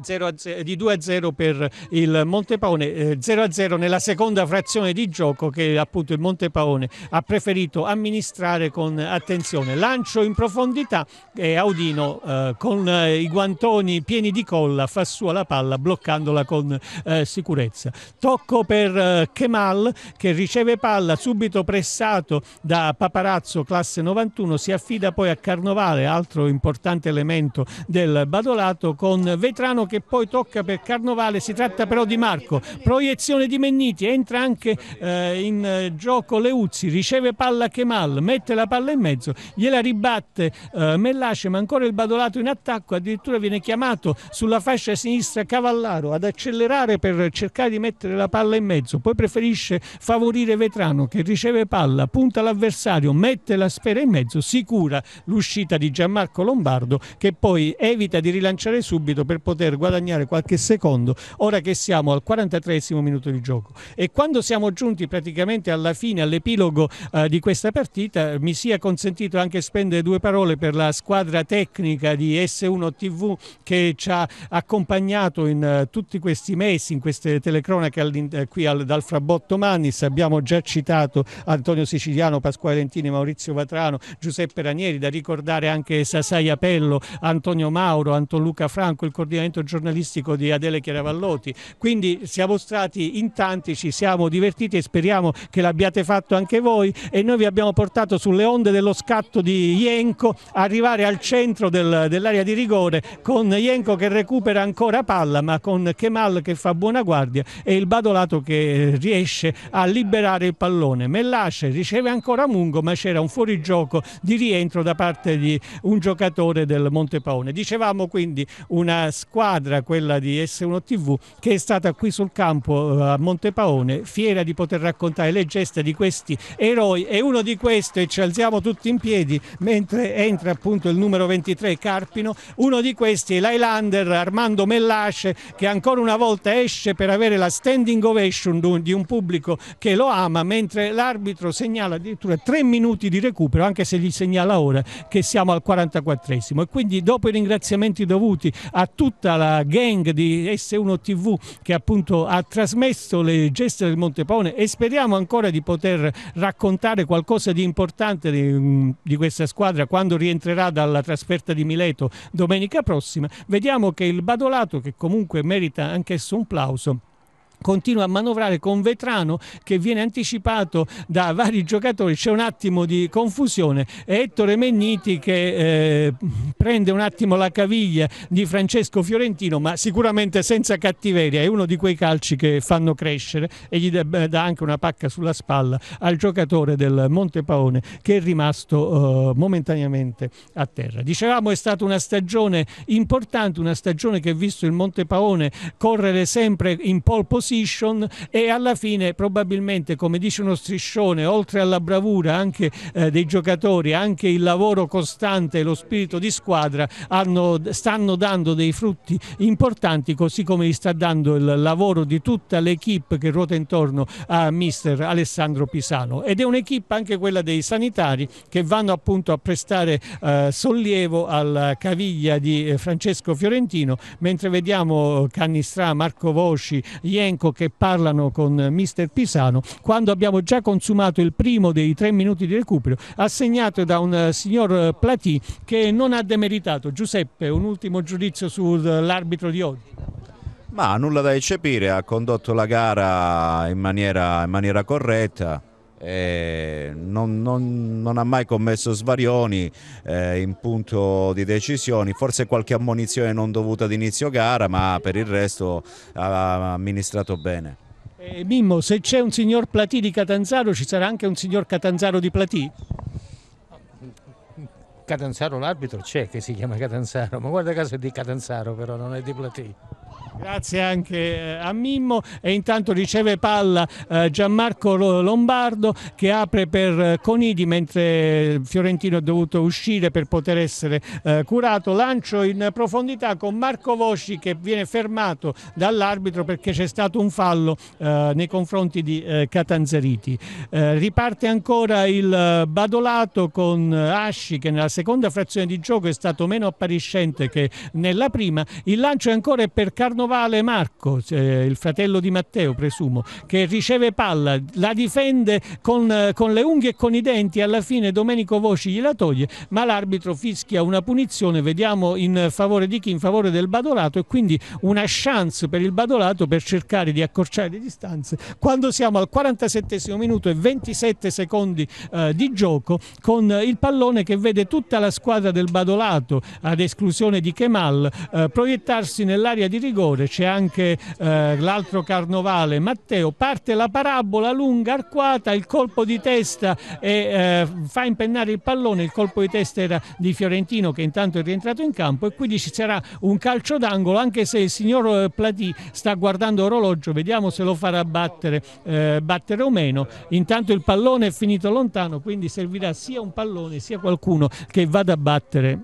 0 0, di 2 a 0 per il Montepaone, eh, 0 a 0 nella seconda frazione di gioco che appunto il Montepaone ha preferito amministrare con attenzione. Lancio in profondità e Audino eh, con eh, i guantoni pieni di colla fa sua la palla bloccandola con eh, sicurezza. Tocco per eh, Kemal che riceve palla subito pressato da Paparazzo classe 91, si affida poi a Carnovale, altro importante elemento del Badolato con Vetrano Milano che poi tocca per Carnovale, si tratta però di Marco, proiezione di Menniti, entra anche eh, in eh, gioco Leuzzi, riceve palla Kemal, mette la palla in mezzo, gliela ribatte eh, Mellace ma ancora il Badolato in attacco, addirittura viene chiamato sulla fascia sinistra Cavallaro ad accelerare per cercare di mettere la palla in mezzo, poi preferisce favorire Vetrano che riceve palla, punta l'avversario, mette la sfera in mezzo, sicura l'uscita di Gianmarco Lombardo che poi evita di rilanciare subito per poter poter guadagnare qualche secondo ora che siamo al 43 minuto di gioco. E quando siamo giunti praticamente alla fine, all'epilogo eh, di questa partita, mi sia consentito anche spendere due parole per la squadra tecnica di S1 TV che ci ha accompagnato in uh, tutti questi mesi, in queste telecronache all eh, qui al, dal Frabotto Mannis. Abbiamo già citato Antonio Siciliano, Pasquale Lentini, Maurizio Vatrano, Giuseppe Ranieri, da ricordare anche Sasai Apello, Antonio Mauro, Anton Luca Franco, il coordinamento progetto giornalistico di Adele Chiaravallotti. Quindi siamo stati in tanti, ci siamo divertiti e speriamo che l'abbiate fatto anche voi e noi vi abbiamo portato sulle onde dello scatto di Ienco arrivare al centro del, dell'area di rigore con Ienco che recupera ancora palla ma con Kemal che fa buona guardia e il Badolato che riesce a liberare il pallone. Mellace riceve ancora Mungo ma c'era un fuorigioco di rientro da parte di un giocatore del Montepaone. Dicevamo quindi una squadra squadra, quella di S1 TV, che è stata qui sul campo eh, a Montepaone, fiera di poter raccontare le geste di questi eroi. E uno di questi, e ci alziamo tutti in piedi, mentre entra appunto il numero 23 Carpino, uno di questi è l'Highlander Armando Mellace, che ancora una volta esce per avere la standing ovation di un pubblico che lo ama, mentre l'arbitro segnala addirittura tre minuti di recupero, anche se gli segnala ora che siamo al 44esimo. E quindi dopo i ringraziamenti dovuti a tutta dalla gang di S1 TV che appunto ha trasmesso le geste del Montepone e speriamo ancora di poter raccontare qualcosa di importante di, mm, di questa squadra quando rientrerà dalla trasferta di Mileto domenica prossima. Vediamo che il Badolato, che comunque merita anch'esso un plauso, continua a manovrare con Vetrano che viene anticipato da vari giocatori, c'è un attimo di confusione e Ettore Menniti che eh, prende un attimo la caviglia di Francesco Fiorentino ma sicuramente senza cattiveria, è uno di quei calci che fanno crescere e gli dà anche una pacca sulla spalla al giocatore del Montepaone che è rimasto eh, momentaneamente a terra. Dicevamo è stata una stagione importante, una stagione che ha visto il Montepaone correre sempre in pole position position e alla fine probabilmente come dice uno striscione oltre alla bravura anche eh, dei giocatori anche il lavoro costante e lo spirito di squadra hanno, stanno dando dei frutti importanti così come gli sta dando il lavoro di tutta l'equipe che ruota intorno a mister Alessandro Pisano ed è un'equipe anche quella dei sanitari che vanno appunto a prestare eh, sollievo alla caviglia di eh, Francesco Fiorentino mentre vediamo Cannistrà, Marco Voci, Ienco Bianco che parlano con mister Pisano quando abbiamo già consumato il primo dei tre minuti di recupero assegnato da un eh, signor Platì che non ha demeritato. Giuseppe, un ultimo giudizio sull'arbitro di oggi. Ma nulla da eccepire, ha condotto la gara in maniera, in maniera corretta eh, non, non, non, ha mai commesso svarioni eh, in punto di decisioni, forse qualche ammonizione non dovuta ad inizio gara, ma per il resto ha amministrato bene. Eh, Mimmo, se c'è un signor Platì di Catanzaro ci sarà anche un signor Catanzaro di Platì? Catanzaro l'arbitro c'è che si chiama Catanzaro, ma guarda caso è di Catanzaro però non è di Platì. Grazie anche eh, a Mimmo e intanto riceve palla eh, Gianmarco Lombardo che apre per eh, Conidi mentre Fiorentino ha dovuto uscire per poter essere curato. Lancio in profondità con Marco Vosci che viene fermato dall'arbitro perché c'è stato un fallo nei confronti di Catanzariti. Riparte ancora il Badolato con Asci che nella seconda frazione di gioco è stato meno appariscente che nella prima. Il lancio è ancora per Carno carnovale Marco, eh, il fratello di Matteo presumo, che riceve palla, la difende con, eh, con, le unghie e con i denti, alla fine Domenico Voci gliela toglie, ma l'arbitro fischia una punizione, vediamo in favore di chi, in favore del Badolato e quindi una chance per il Badolato per cercare di accorciare le distanze. Quando siamo al 47 minuto e 27 secondi eh, di gioco, con il pallone che vede tutta la squadra del Badolato, ad esclusione di Kemal, eh, proiettarsi nell'area di rigore Salvatore, c'è anche eh, l'altro carnovale, Matteo, parte la parabola lunga, arcuata, il colpo di testa e eh, fa impennare il pallone, il colpo di testa era di Fiorentino che intanto è rientrato in campo e quindi ci sarà un calcio d'angolo anche se il signor eh, Platì sta guardando l'orologio, vediamo se lo farà battere, eh, battere o meno, intanto il pallone è finito lontano, quindi servirà sia un pallone sia qualcuno che vada a battere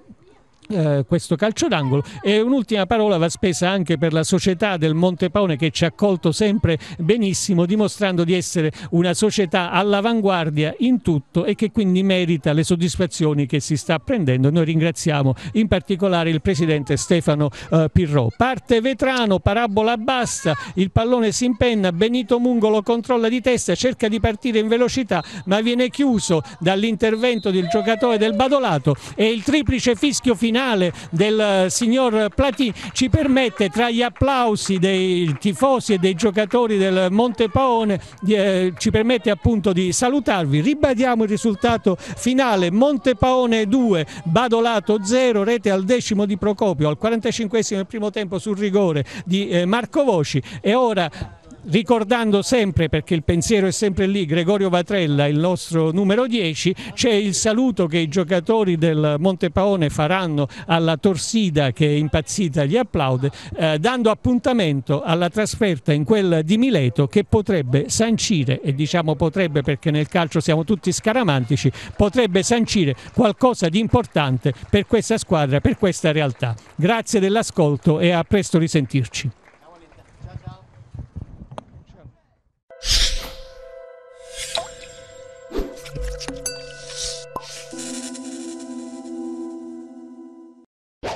eh, questo calcio d'angolo e un'ultima parola va spesa anche per la società del Montepaone che ci ha accolto sempre benissimo dimostrando di essere una società all'avanguardia in tutto e che quindi merita le soddisfazioni che si sta prendendo. Noi ringraziamo in particolare il presidente Stefano eh, Pirro. Parte Vetrano, parabola bassa, il pallone si impenna, Benito Mungolo controlla di testa, cerca di partire in velocità ma viene chiuso dall'intervento del giocatore del Badolato e il triplice fischio finale finale del eh, signor Platini ci permette tra gli applausi dei tifosi e dei giocatori del Montepaone eh, ci permette appunto di salutarvi ribadiamo il risultato finale Montepaone 2 Badolato 0 rete al decimo di Procopio al 45 del primo tempo sul rigore di eh, Marco Voci e ora ricordando sempre, perché il pensiero è sempre lì, Gregorio Vatrella, il nostro numero 10, c'è il saluto che i giocatori del Monte Paone faranno alla Torsida che è impazzita gli applaude, eh, dando appuntamento alla trasferta in quel di Mileto che potrebbe sancire, e diciamo potrebbe perché nel calcio siamo tutti scaramantici, potrebbe sancire qualcosa di importante per questa squadra, per questa realtà. Grazie dell'ascolto e a presto risentirci.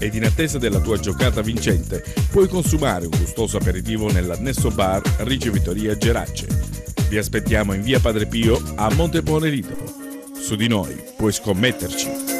ed in attesa della tua giocata vincente puoi consumare un gustoso aperitivo nell'annesso bar Ricevitoria Gerace. Vi aspettiamo in via Padre Pio a Montepone Ritolo. Su di noi puoi scommetterci.